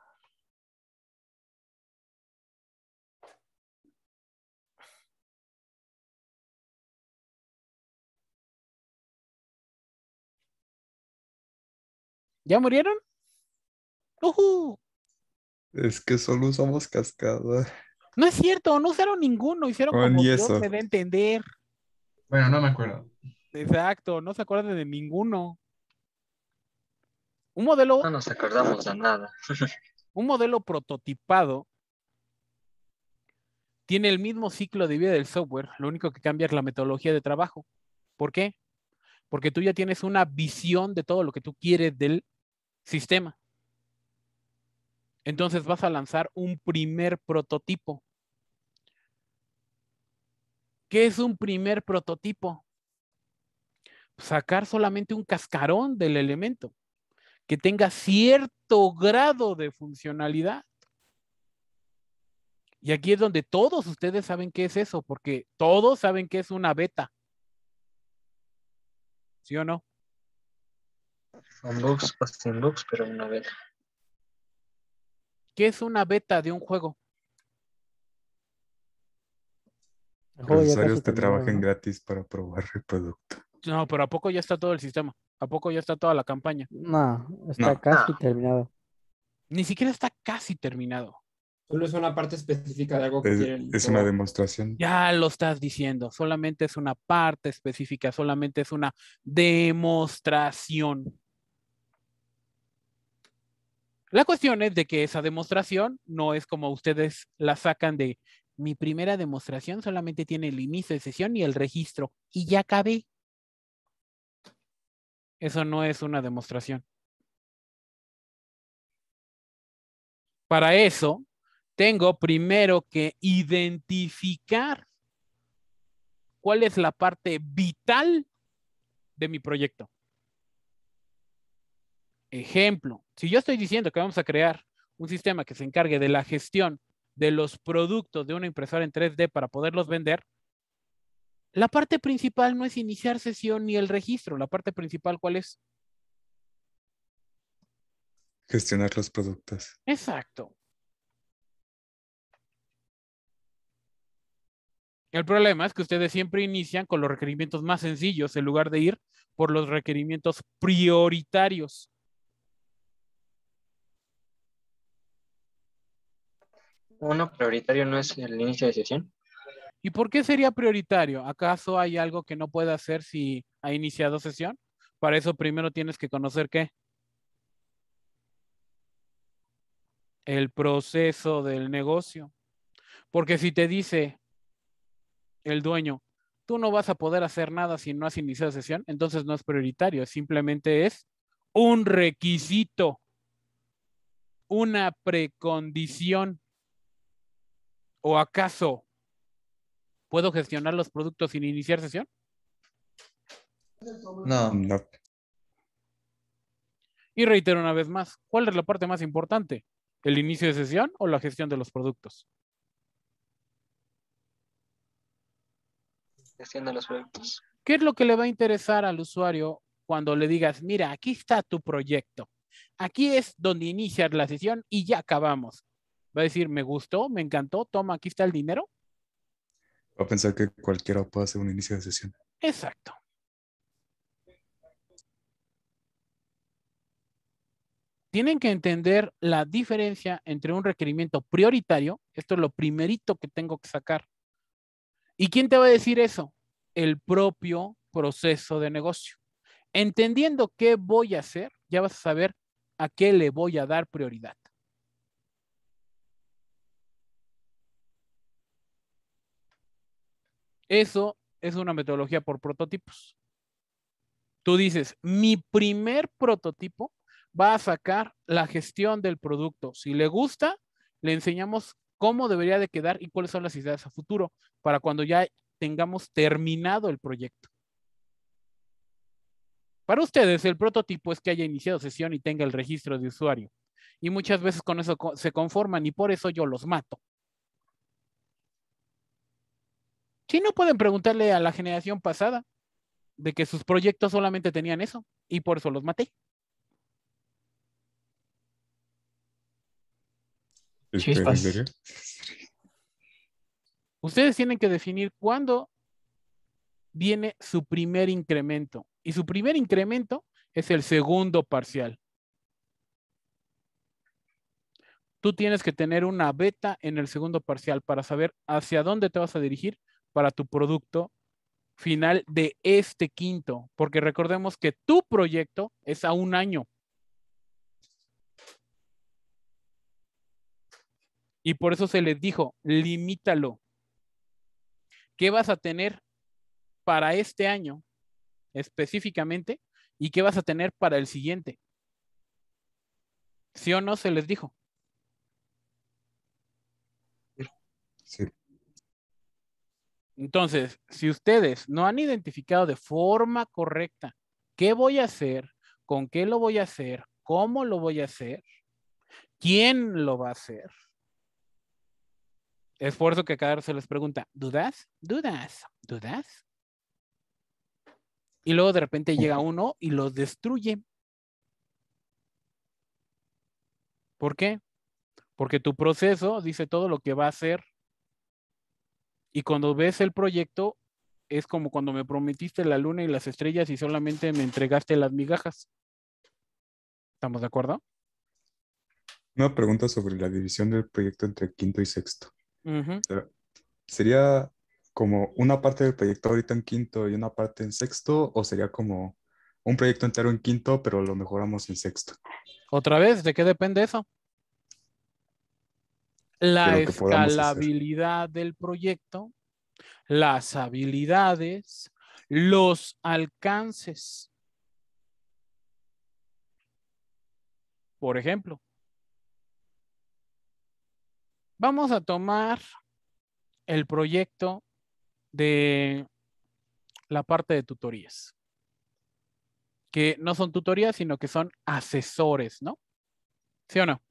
¿Ya murieron? Es que solo usamos cascada. No es cierto, no usaron ninguno, hicieron como Dios se debe entender. Bueno, no me acuerdo. Exacto, no se acuerda de ninguno. Un modelo. No nos acordamos de nada. [LAUGHS] un modelo prototipado tiene el mismo ciclo de vida del software, lo único que cambia es la metodología de trabajo. ¿Por qué? Porque tú ya tienes una visión de todo lo que tú quieres del sistema. Entonces vas a lanzar un primer prototipo. ¿Qué es un primer prototipo? Sacar solamente un cascarón del elemento que tenga cierto grado de funcionalidad. Y aquí es donde todos ustedes saben qué es eso, porque todos saben que es una beta. ¿Sí o no? un box pero una beta. ¿Qué es una beta de un juego? Los oh, usuarios te trabajen gratis para probar el producto. No, pero ¿a poco ya está todo el sistema? ¿A poco ya está toda la campaña? No, está casi ah. terminado. Ni siquiera está casi terminado. Solo es una parte específica de algo que es, Es una demostración. Ya lo estás diciendo. Solamente es una parte específica. Solamente es una demostración. La cuestión es de que esa demostración no es como ustedes la sacan de mi primera demostración, solamente tiene el inicio de sesión y el registro. Y ya acabé. Eso no es una demostración. Para eso, tengo primero que identificar cuál es la parte vital de mi proyecto. Ejemplo, si yo estoy diciendo que vamos a crear un sistema que se encargue de la gestión de los productos de una impresora en 3D para poderlos vender, la parte principal no es iniciar sesión ni el registro. La parte principal, ¿cuál es? Gestionar los productos. Exacto. El problema es que ustedes siempre inician con los requerimientos más sencillos en lugar de ir por los requerimientos prioritarios. ¿Uno prioritario no es el inicio de sesión? ¿Y por qué sería prioritario? ¿Acaso hay algo que no puede hacer si ha iniciado sesión? Para eso primero tienes que conocer qué. El proceso del negocio. Porque si te dice el dueño, tú no vas a poder hacer nada si no has iniciado sesión, entonces no es prioritario, simplemente es un requisito, una precondición. ¿O acaso ¿Puedo gestionar los productos sin iniciar sesión? No, no. Y reitero una vez más, ¿cuál es la parte más importante? ¿El inicio de sesión o la gestión de los productos? Gestión de los productos. ¿Qué es lo que le va a interesar al usuario cuando le digas, mira, aquí está tu proyecto? Aquí es donde inicias la sesión y ya acabamos. Va a decir, me gustó, me encantó, toma, aquí está el dinero. Va a pensar que cualquiera puede hacer un inicio de sesión. Exacto. Tienen que entender la diferencia entre un requerimiento prioritario, esto es lo primerito que tengo que sacar. ¿Y quién te va a decir eso? El propio proceso de negocio. Entendiendo qué voy a hacer, ya vas a saber a qué le voy a dar prioridad. Eso es una metodología por prototipos. Tú dices, mi primer prototipo va a sacar la gestión del producto. Si le gusta, le enseñamos cómo debería de quedar y cuáles son las ideas a futuro para cuando ya tengamos terminado el proyecto. Para ustedes, el prototipo es que haya iniciado sesión y tenga el registro de usuario. Y muchas veces con eso se conforman y por eso yo los mato. Si no pueden preguntarle a la generación pasada de que sus proyectos solamente tenían eso y por eso los maté. Este, Ustedes tienen que definir cuándo viene su primer incremento. Y su primer incremento es el segundo parcial. Tú tienes que tener una beta en el segundo parcial para saber hacia dónde te vas a dirigir para tu producto final de este quinto, porque recordemos que tu proyecto es a un año. Y por eso se les dijo, limítalo. ¿Qué vas a tener para este año específicamente y qué vas a tener para el siguiente? ¿Sí o no se les dijo? Sí. Entonces, si ustedes no han identificado de forma correcta qué voy a hacer, con qué lo voy a hacer, cómo lo voy a hacer, quién lo va a hacer, esfuerzo que cada vez se les pregunta, ¿dudas? ¿Dudas? ¿Dudas? Y luego de repente llega uno y los destruye. ¿Por qué? Porque tu proceso dice todo lo que va a hacer y cuando ves el proyecto, es como cuando me prometiste la luna y las estrellas y solamente me entregaste las migajas. ¿Estamos de acuerdo? Una pregunta sobre la división del proyecto entre quinto y sexto. ¿Sería como una parte del proyecto ahorita en quinto y una parte en sexto? ¿O sería como un proyecto entero en quinto, pero lo mejoramos en sexto? Otra vez, ¿de qué depende eso? la escalabilidad del proyecto, las habilidades, los alcances. Por ejemplo, vamos a tomar el proyecto de la parte de tutorías, que no son tutorías, sino que son asesores, ¿no? ¿Sí o no?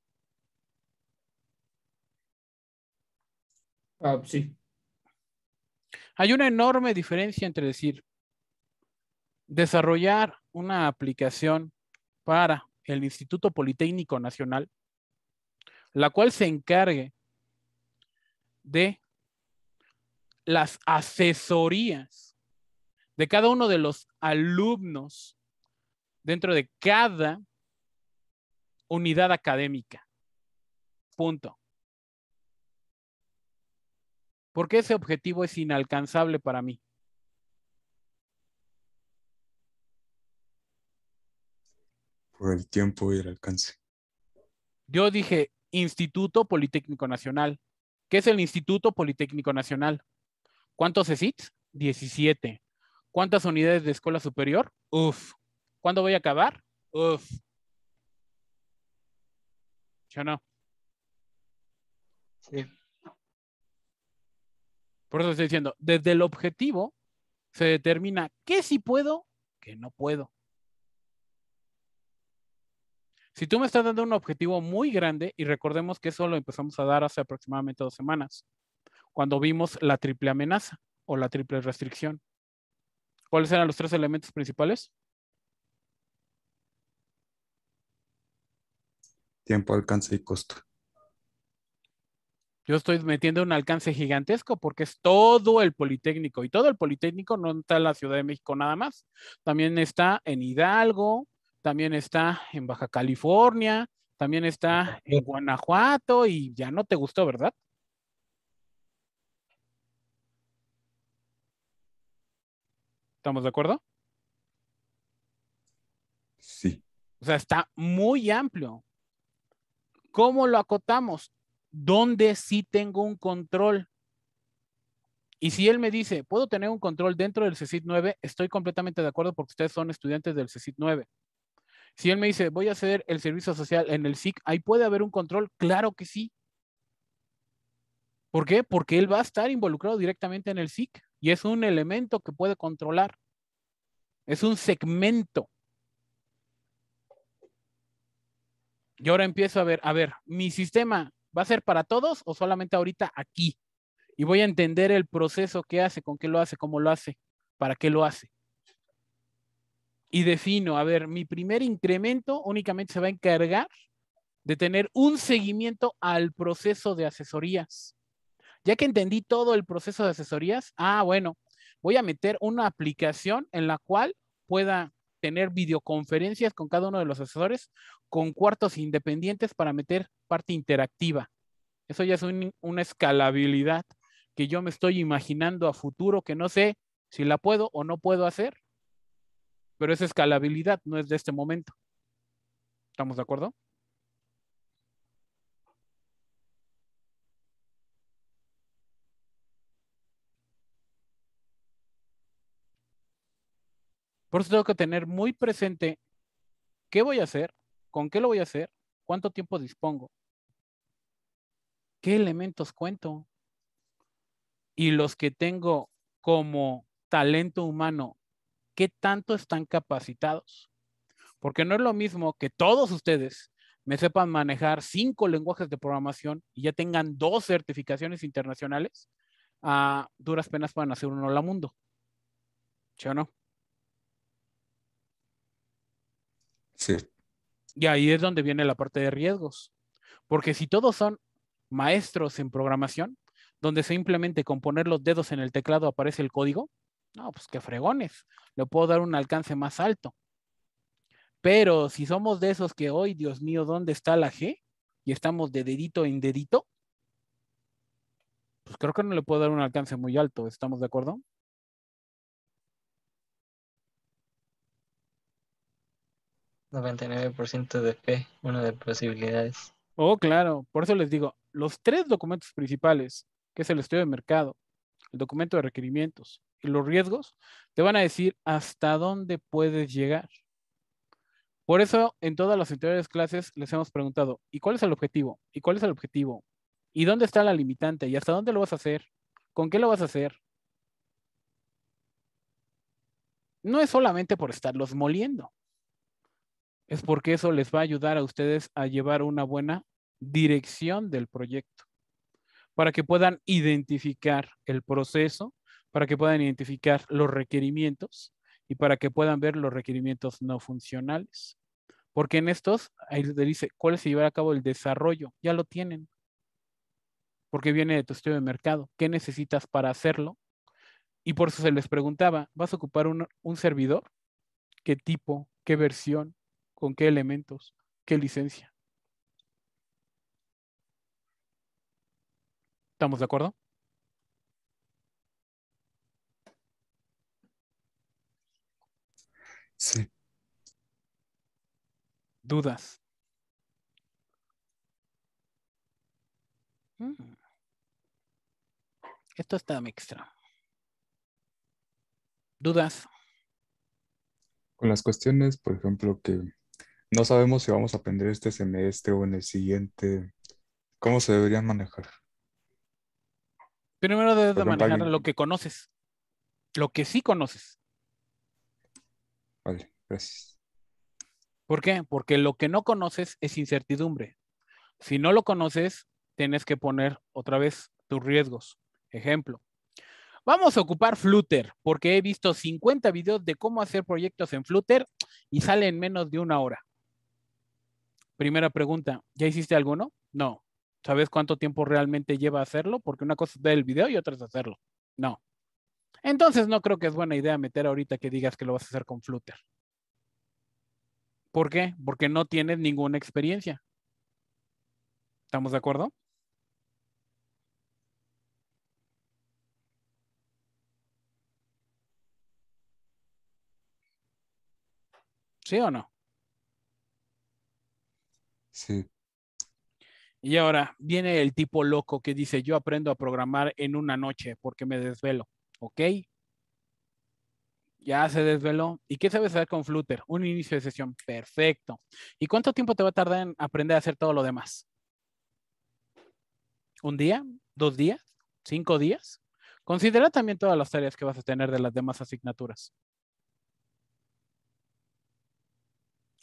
Ah, sí. Hay una enorme diferencia entre decir desarrollar una aplicación para el Instituto Politécnico Nacional, la cual se encargue de las asesorías de cada uno de los alumnos dentro de cada unidad académica. Punto. Porque ese objetivo es inalcanzable para mí. Por el tiempo y el alcance. Yo dije Instituto Politécnico Nacional. ¿Qué es el Instituto Politécnico Nacional? ¿Cuántos sit 17. ¿Cuántas unidades de escuela superior? Uf. ¿Cuándo voy a acabar? Uf. Ya no? Sí. Por eso estoy diciendo, desde el objetivo se determina qué sí puedo, qué no puedo. Si tú me estás dando un objetivo muy grande, y recordemos que eso lo empezamos a dar hace aproximadamente dos semanas, cuando vimos la triple amenaza o la triple restricción. ¿Cuáles eran los tres elementos principales? Tiempo, alcance y costo yo estoy metiendo un alcance gigantesco porque es todo el Politécnico y todo el Politécnico no está en la Ciudad de México nada más, también está en Hidalgo, también está en Baja California, también está en Guanajuato y ya no te gustó, ¿verdad? ¿Estamos de acuerdo? Sí. O sea, está muy amplio. ¿Cómo lo acotamos? donde sí tengo un control. Y si él me dice, puedo tener un control dentro del CECIT 9, estoy completamente de acuerdo porque ustedes son estudiantes del CECIT 9. Si él me dice, voy a hacer el servicio social en el SIC, ahí puede haber un control, claro que sí. ¿Por qué? Porque él va a estar involucrado directamente en el SIC y es un elemento que puede controlar. Es un segmento. Y ahora empiezo a ver, a ver, mi sistema ¿Va a ser para todos o solamente ahorita aquí? Y voy a entender el proceso que hace, con qué lo hace, cómo lo hace, para qué lo hace. Y defino, a ver, mi primer incremento únicamente se va a encargar de tener un seguimiento al proceso de asesorías. Ya que entendí todo el proceso de asesorías, ah, bueno, voy a meter una aplicación en la cual pueda tener videoconferencias con cada uno de los asesores, con cuartos independientes para meter parte interactiva. Eso ya es una escalabilidad que yo me estoy imaginando a futuro que no sé si la puedo o no puedo hacer. Pero esa escalabilidad no es de este momento. ¿Estamos de acuerdo? Por eso tengo que tener muy presente qué voy a hacer, con qué lo voy a hacer, ¿Cuánto tiempo dispongo? ¿Qué elementos cuento? Y los que tengo como talento humano, ¿qué tanto están capacitados? Porque no es lo mismo que todos ustedes me sepan manejar cinco lenguajes de programación y ya tengan dos certificaciones internacionales, a duras penas para hacer un hola mundo. ¿Sí o no? Sí. Y ahí es donde viene la parte de riesgos. Porque si todos son maestros en programación, donde simplemente con poner los dedos en el teclado aparece el código, no, pues qué fregones, le puedo dar un alcance más alto. Pero si somos de esos que hoy, Dios mío, ¿dónde está la G? Y estamos de dedito en dedito, pues creo que no le puedo dar un alcance muy alto, ¿estamos de acuerdo? 99% de P una de posibilidades. Oh, claro, por eso les digo, los tres documentos principales, que es el estudio de mercado, el documento de requerimientos y los riesgos, te van a decir hasta dónde puedes llegar. Por eso en todas las anteriores clases les hemos preguntado, ¿y cuál es el objetivo? ¿Y cuál es el objetivo? ¿Y dónde está la limitante? ¿Y hasta dónde lo vas a hacer? ¿Con qué lo vas a hacer? No es solamente por estarlos moliendo es porque eso les va a ayudar a ustedes a llevar una buena dirección del proyecto, para que puedan identificar el proceso, para que puedan identificar los requerimientos y para que puedan ver los requerimientos no funcionales. Porque en estos, ahí te dice cuál es llevar a cabo el desarrollo, ya lo tienen, porque viene de tu estudio de mercado, qué necesitas para hacerlo. Y por eso se les preguntaba, ¿vas a ocupar un servidor? ¿Qué tipo? ¿Qué versión? con qué elementos, qué licencia. ¿Estamos de acuerdo? Sí. ¿Dudas? Mm. Esto está extra. ¿Dudas? Con las cuestiones, por ejemplo, que no sabemos si vamos a aprender este semestre o en el siguiente. ¿Cómo se deberían manejar? Primero debes de manejar lo que conoces, lo que sí conoces. Vale, gracias. ¿Por qué? Porque lo que no conoces es incertidumbre. Si no lo conoces, tienes que poner otra vez tus riesgos. Ejemplo, vamos a ocupar Flutter, porque he visto 50 videos de cómo hacer proyectos en Flutter y sale en menos de una hora. Primera pregunta, ¿ya hiciste alguno? No. ¿Sabes cuánto tiempo realmente lleva hacerlo? Porque una cosa es ver el video y otra es hacerlo. No. Entonces no creo que es buena idea meter ahorita que digas que lo vas a hacer con Flutter. ¿Por qué? Porque no tienes ninguna experiencia. ¿Estamos de acuerdo? ¿Sí o no? Sí. Y ahora viene el tipo loco que dice, yo aprendo a programar en una noche porque me desvelo, ¿ok? Ya se desveló. ¿Y qué sabes hacer con Flutter? Un inicio de sesión, perfecto. ¿Y cuánto tiempo te va a tardar en aprender a hacer todo lo demás? ¿Un día? ¿Dos días? ¿Cinco días? Considera también todas las tareas que vas a tener de las demás asignaturas.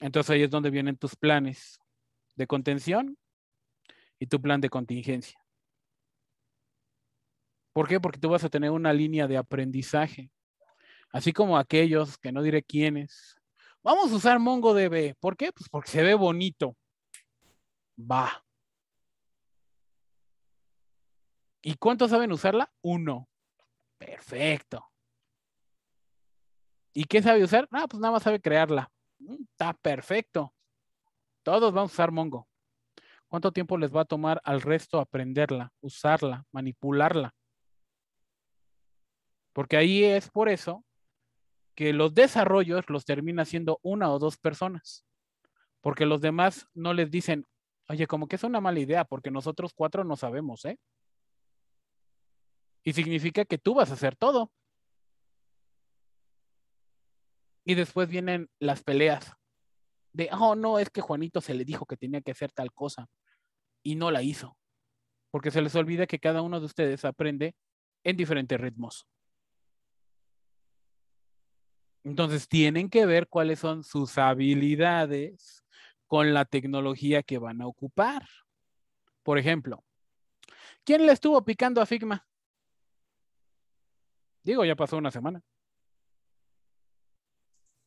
Entonces ahí es donde vienen tus planes de contención y tu plan de contingencia. ¿Por qué? Porque tú vas a tener una línea de aprendizaje. Así como aquellos que no diré quiénes. Vamos a usar MongoDB. ¿Por qué? Pues porque se ve bonito. Va. ¿Y cuántos saben usarla? Uno. Perfecto. ¿Y qué sabe usar? Ah, pues nada más sabe crearla. Mm, está perfecto. Todos van a usar Mongo. ¿Cuánto tiempo les va a tomar al resto aprenderla, usarla, manipularla? Porque ahí es por eso que los desarrollos los termina haciendo una o dos personas. Porque los demás no les dicen, oye, como que es una mala idea, porque nosotros cuatro no sabemos, ¿eh? Y significa que tú vas a hacer todo. Y después vienen las peleas de, oh, no, es que Juanito se le dijo que tenía que hacer tal cosa y no la hizo. Porque se les olvida que cada uno de ustedes aprende en diferentes ritmos. Entonces tienen que ver cuáles son sus habilidades con la tecnología que van a ocupar. Por ejemplo, ¿quién le estuvo picando a Figma? Digo, ya pasó una semana.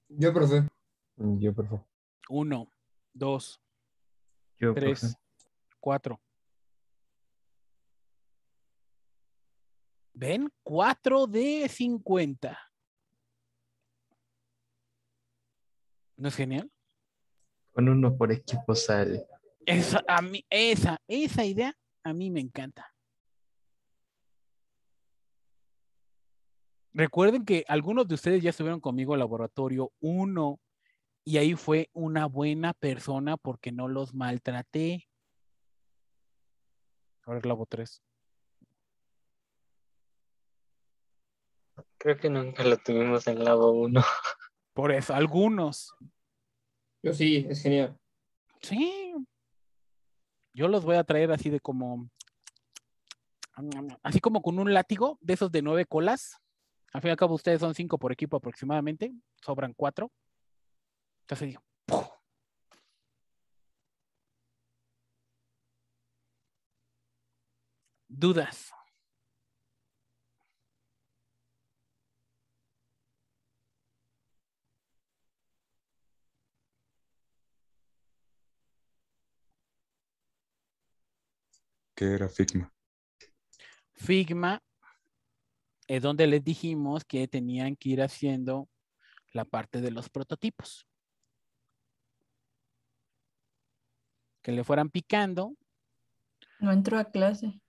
Yo, profe. Yo, profe. Uno, dos, tres, cuatro. ¿Ven? Cuatro de cincuenta ¿No es genial? Con uno por equipo sale. Esa, a mí, esa, esa idea a mí me encanta. Recuerden que algunos de ustedes ya estuvieron conmigo al laboratorio uno y ahí fue una buena persona porque no los maltraté. Ahora clavo tres. Creo que nunca lo tuvimos en lado 1. [LAUGHS] Por eso, algunos. Yo sí, es genial. Sí. Yo los voy a traer así de como. Así como con un látigo de esos de nueve colas. Al fin y al cabo, ustedes son cinco por equipo aproximadamente. Sobran cuatro. Entonces Dudas. ¿Qué era Figma? Figma es donde les dijimos que tenían que ir haciendo la parte de los prototipos. que le fueran picando. No entró a clase.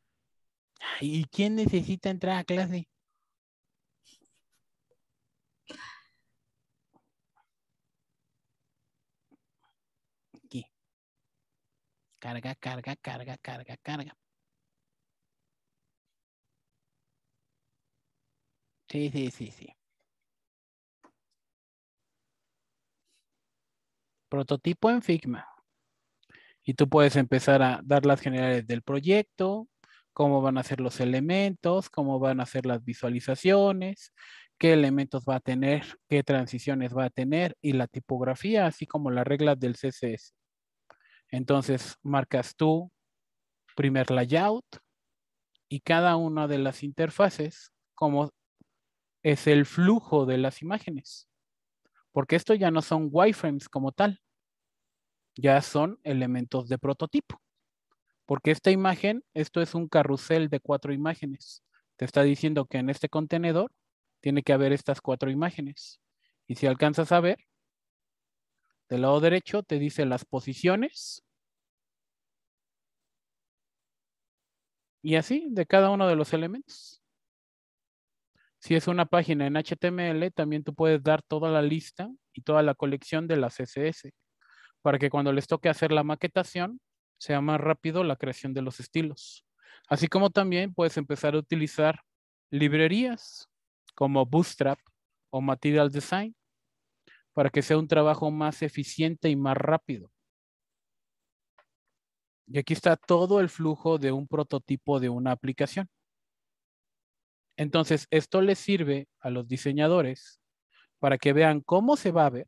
¿Y quién necesita entrar a clase? Aquí. Carga, carga, carga, carga, carga. Sí, sí, sí, sí. Prototipo en Figma y tú puedes empezar a dar las generales del proyecto, cómo van a ser los elementos, cómo van a ser las visualizaciones, qué elementos va a tener, qué transiciones va a tener y la tipografía, así como las reglas del CSS. Entonces, marcas tú primer layout y cada una de las interfaces, como es el flujo de las imágenes. Porque esto ya no son wireframes como tal, ya son elementos de prototipo. Porque esta imagen, esto es un carrusel de cuatro imágenes. Te está diciendo que en este contenedor tiene que haber estas cuatro imágenes. Y si alcanzas a ver, del lado derecho te dice las posiciones. Y así, de cada uno de los elementos. Si es una página en HTML, también tú puedes dar toda la lista y toda la colección de las CSS para que cuando les toque hacer la maquetación sea más rápido la creación de los estilos. Así como también puedes empezar a utilizar librerías como Bootstrap o Material Design para que sea un trabajo más eficiente y más rápido. Y aquí está todo el flujo de un prototipo de una aplicación. Entonces, esto les sirve a los diseñadores para que vean cómo se va a ver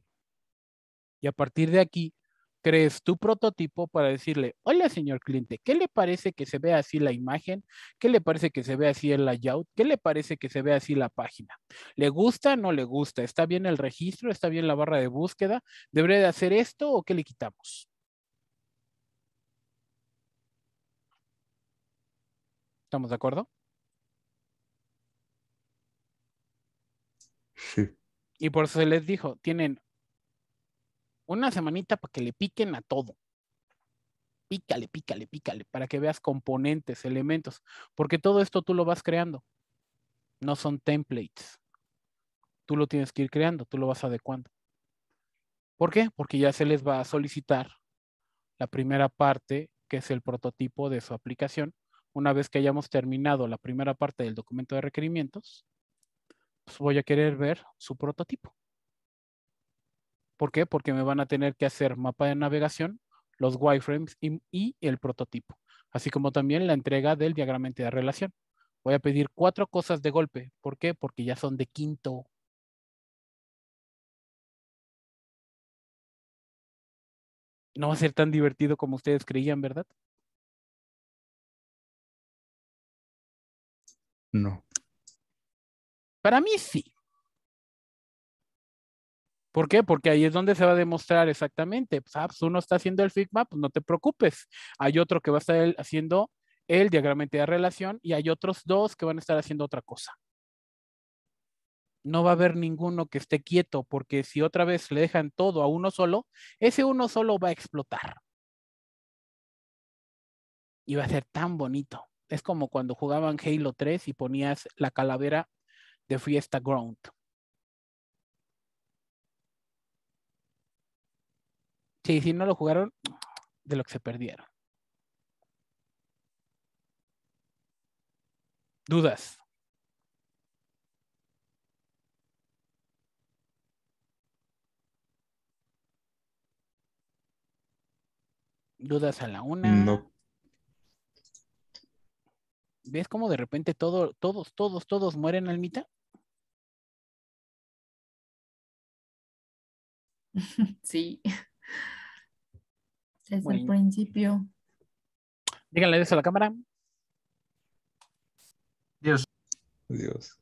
y a partir de aquí crees tu prototipo para decirle, hola señor cliente, ¿qué le parece que se vea así la imagen? ¿Qué le parece que se ve así el layout? ¿Qué le parece que se ve así la página? ¿Le gusta? ¿No le gusta? ¿Está bien el registro? ¿Está bien la barra de búsqueda? ¿Debería de hacer esto o qué le quitamos? ¿Estamos de acuerdo? Sí. Y por eso se les dijo, tienen una semanita para que le piquen a todo. Pícale, pícale, pícale, para que veas componentes, elementos, porque todo esto tú lo vas creando. No son templates. Tú lo tienes que ir creando, tú lo vas adecuando. ¿Por qué? Porque ya se les va a solicitar la primera parte, que es el prototipo de su aplicación. Una vez que hayamos terminado la primera parte del documento de requerimientos, pues voy a querer ver su prototipo. ¿Por qué? Porque me van a tener que hacer mapa de navegación, los wireframes y, el prototipo, así como también la entrega del diagrama de relación. Voy a pedir cuatro cosas de golpe. ¿Por qué? Porque ya son de quinto. No va a ser tan divertido como ustedes creían, ¿verdad? No. Para mí sí. ¿Por qué? Porque ahí es donde se va a demostrar exactamente. Pues, ah, pues, uno está haciendo el Figma, pues no te preocupes. Hay otro que va a estar haciendo el diagrama de relación y hay otros dos que van a estar haciendo otra cosa. No va a haber ninguno que esté quieto porque si otra vez le dejan todo a uno solo, ese uno solo va a explotar. Y va a ser tan bonito. Es como cuando jugaban Halo 3 y ponías la calavera de Fiesta Ground Y si no lo jugaron, de lo que se perdieron. ¿Dudas? ¿Dudas a la una? ¿Ves cómo de repente todo, todos, todos, todos mueren, al mitad? [LAUGHS] Sí desde el principio. Díganle eso a la cámara. Dios. Dios.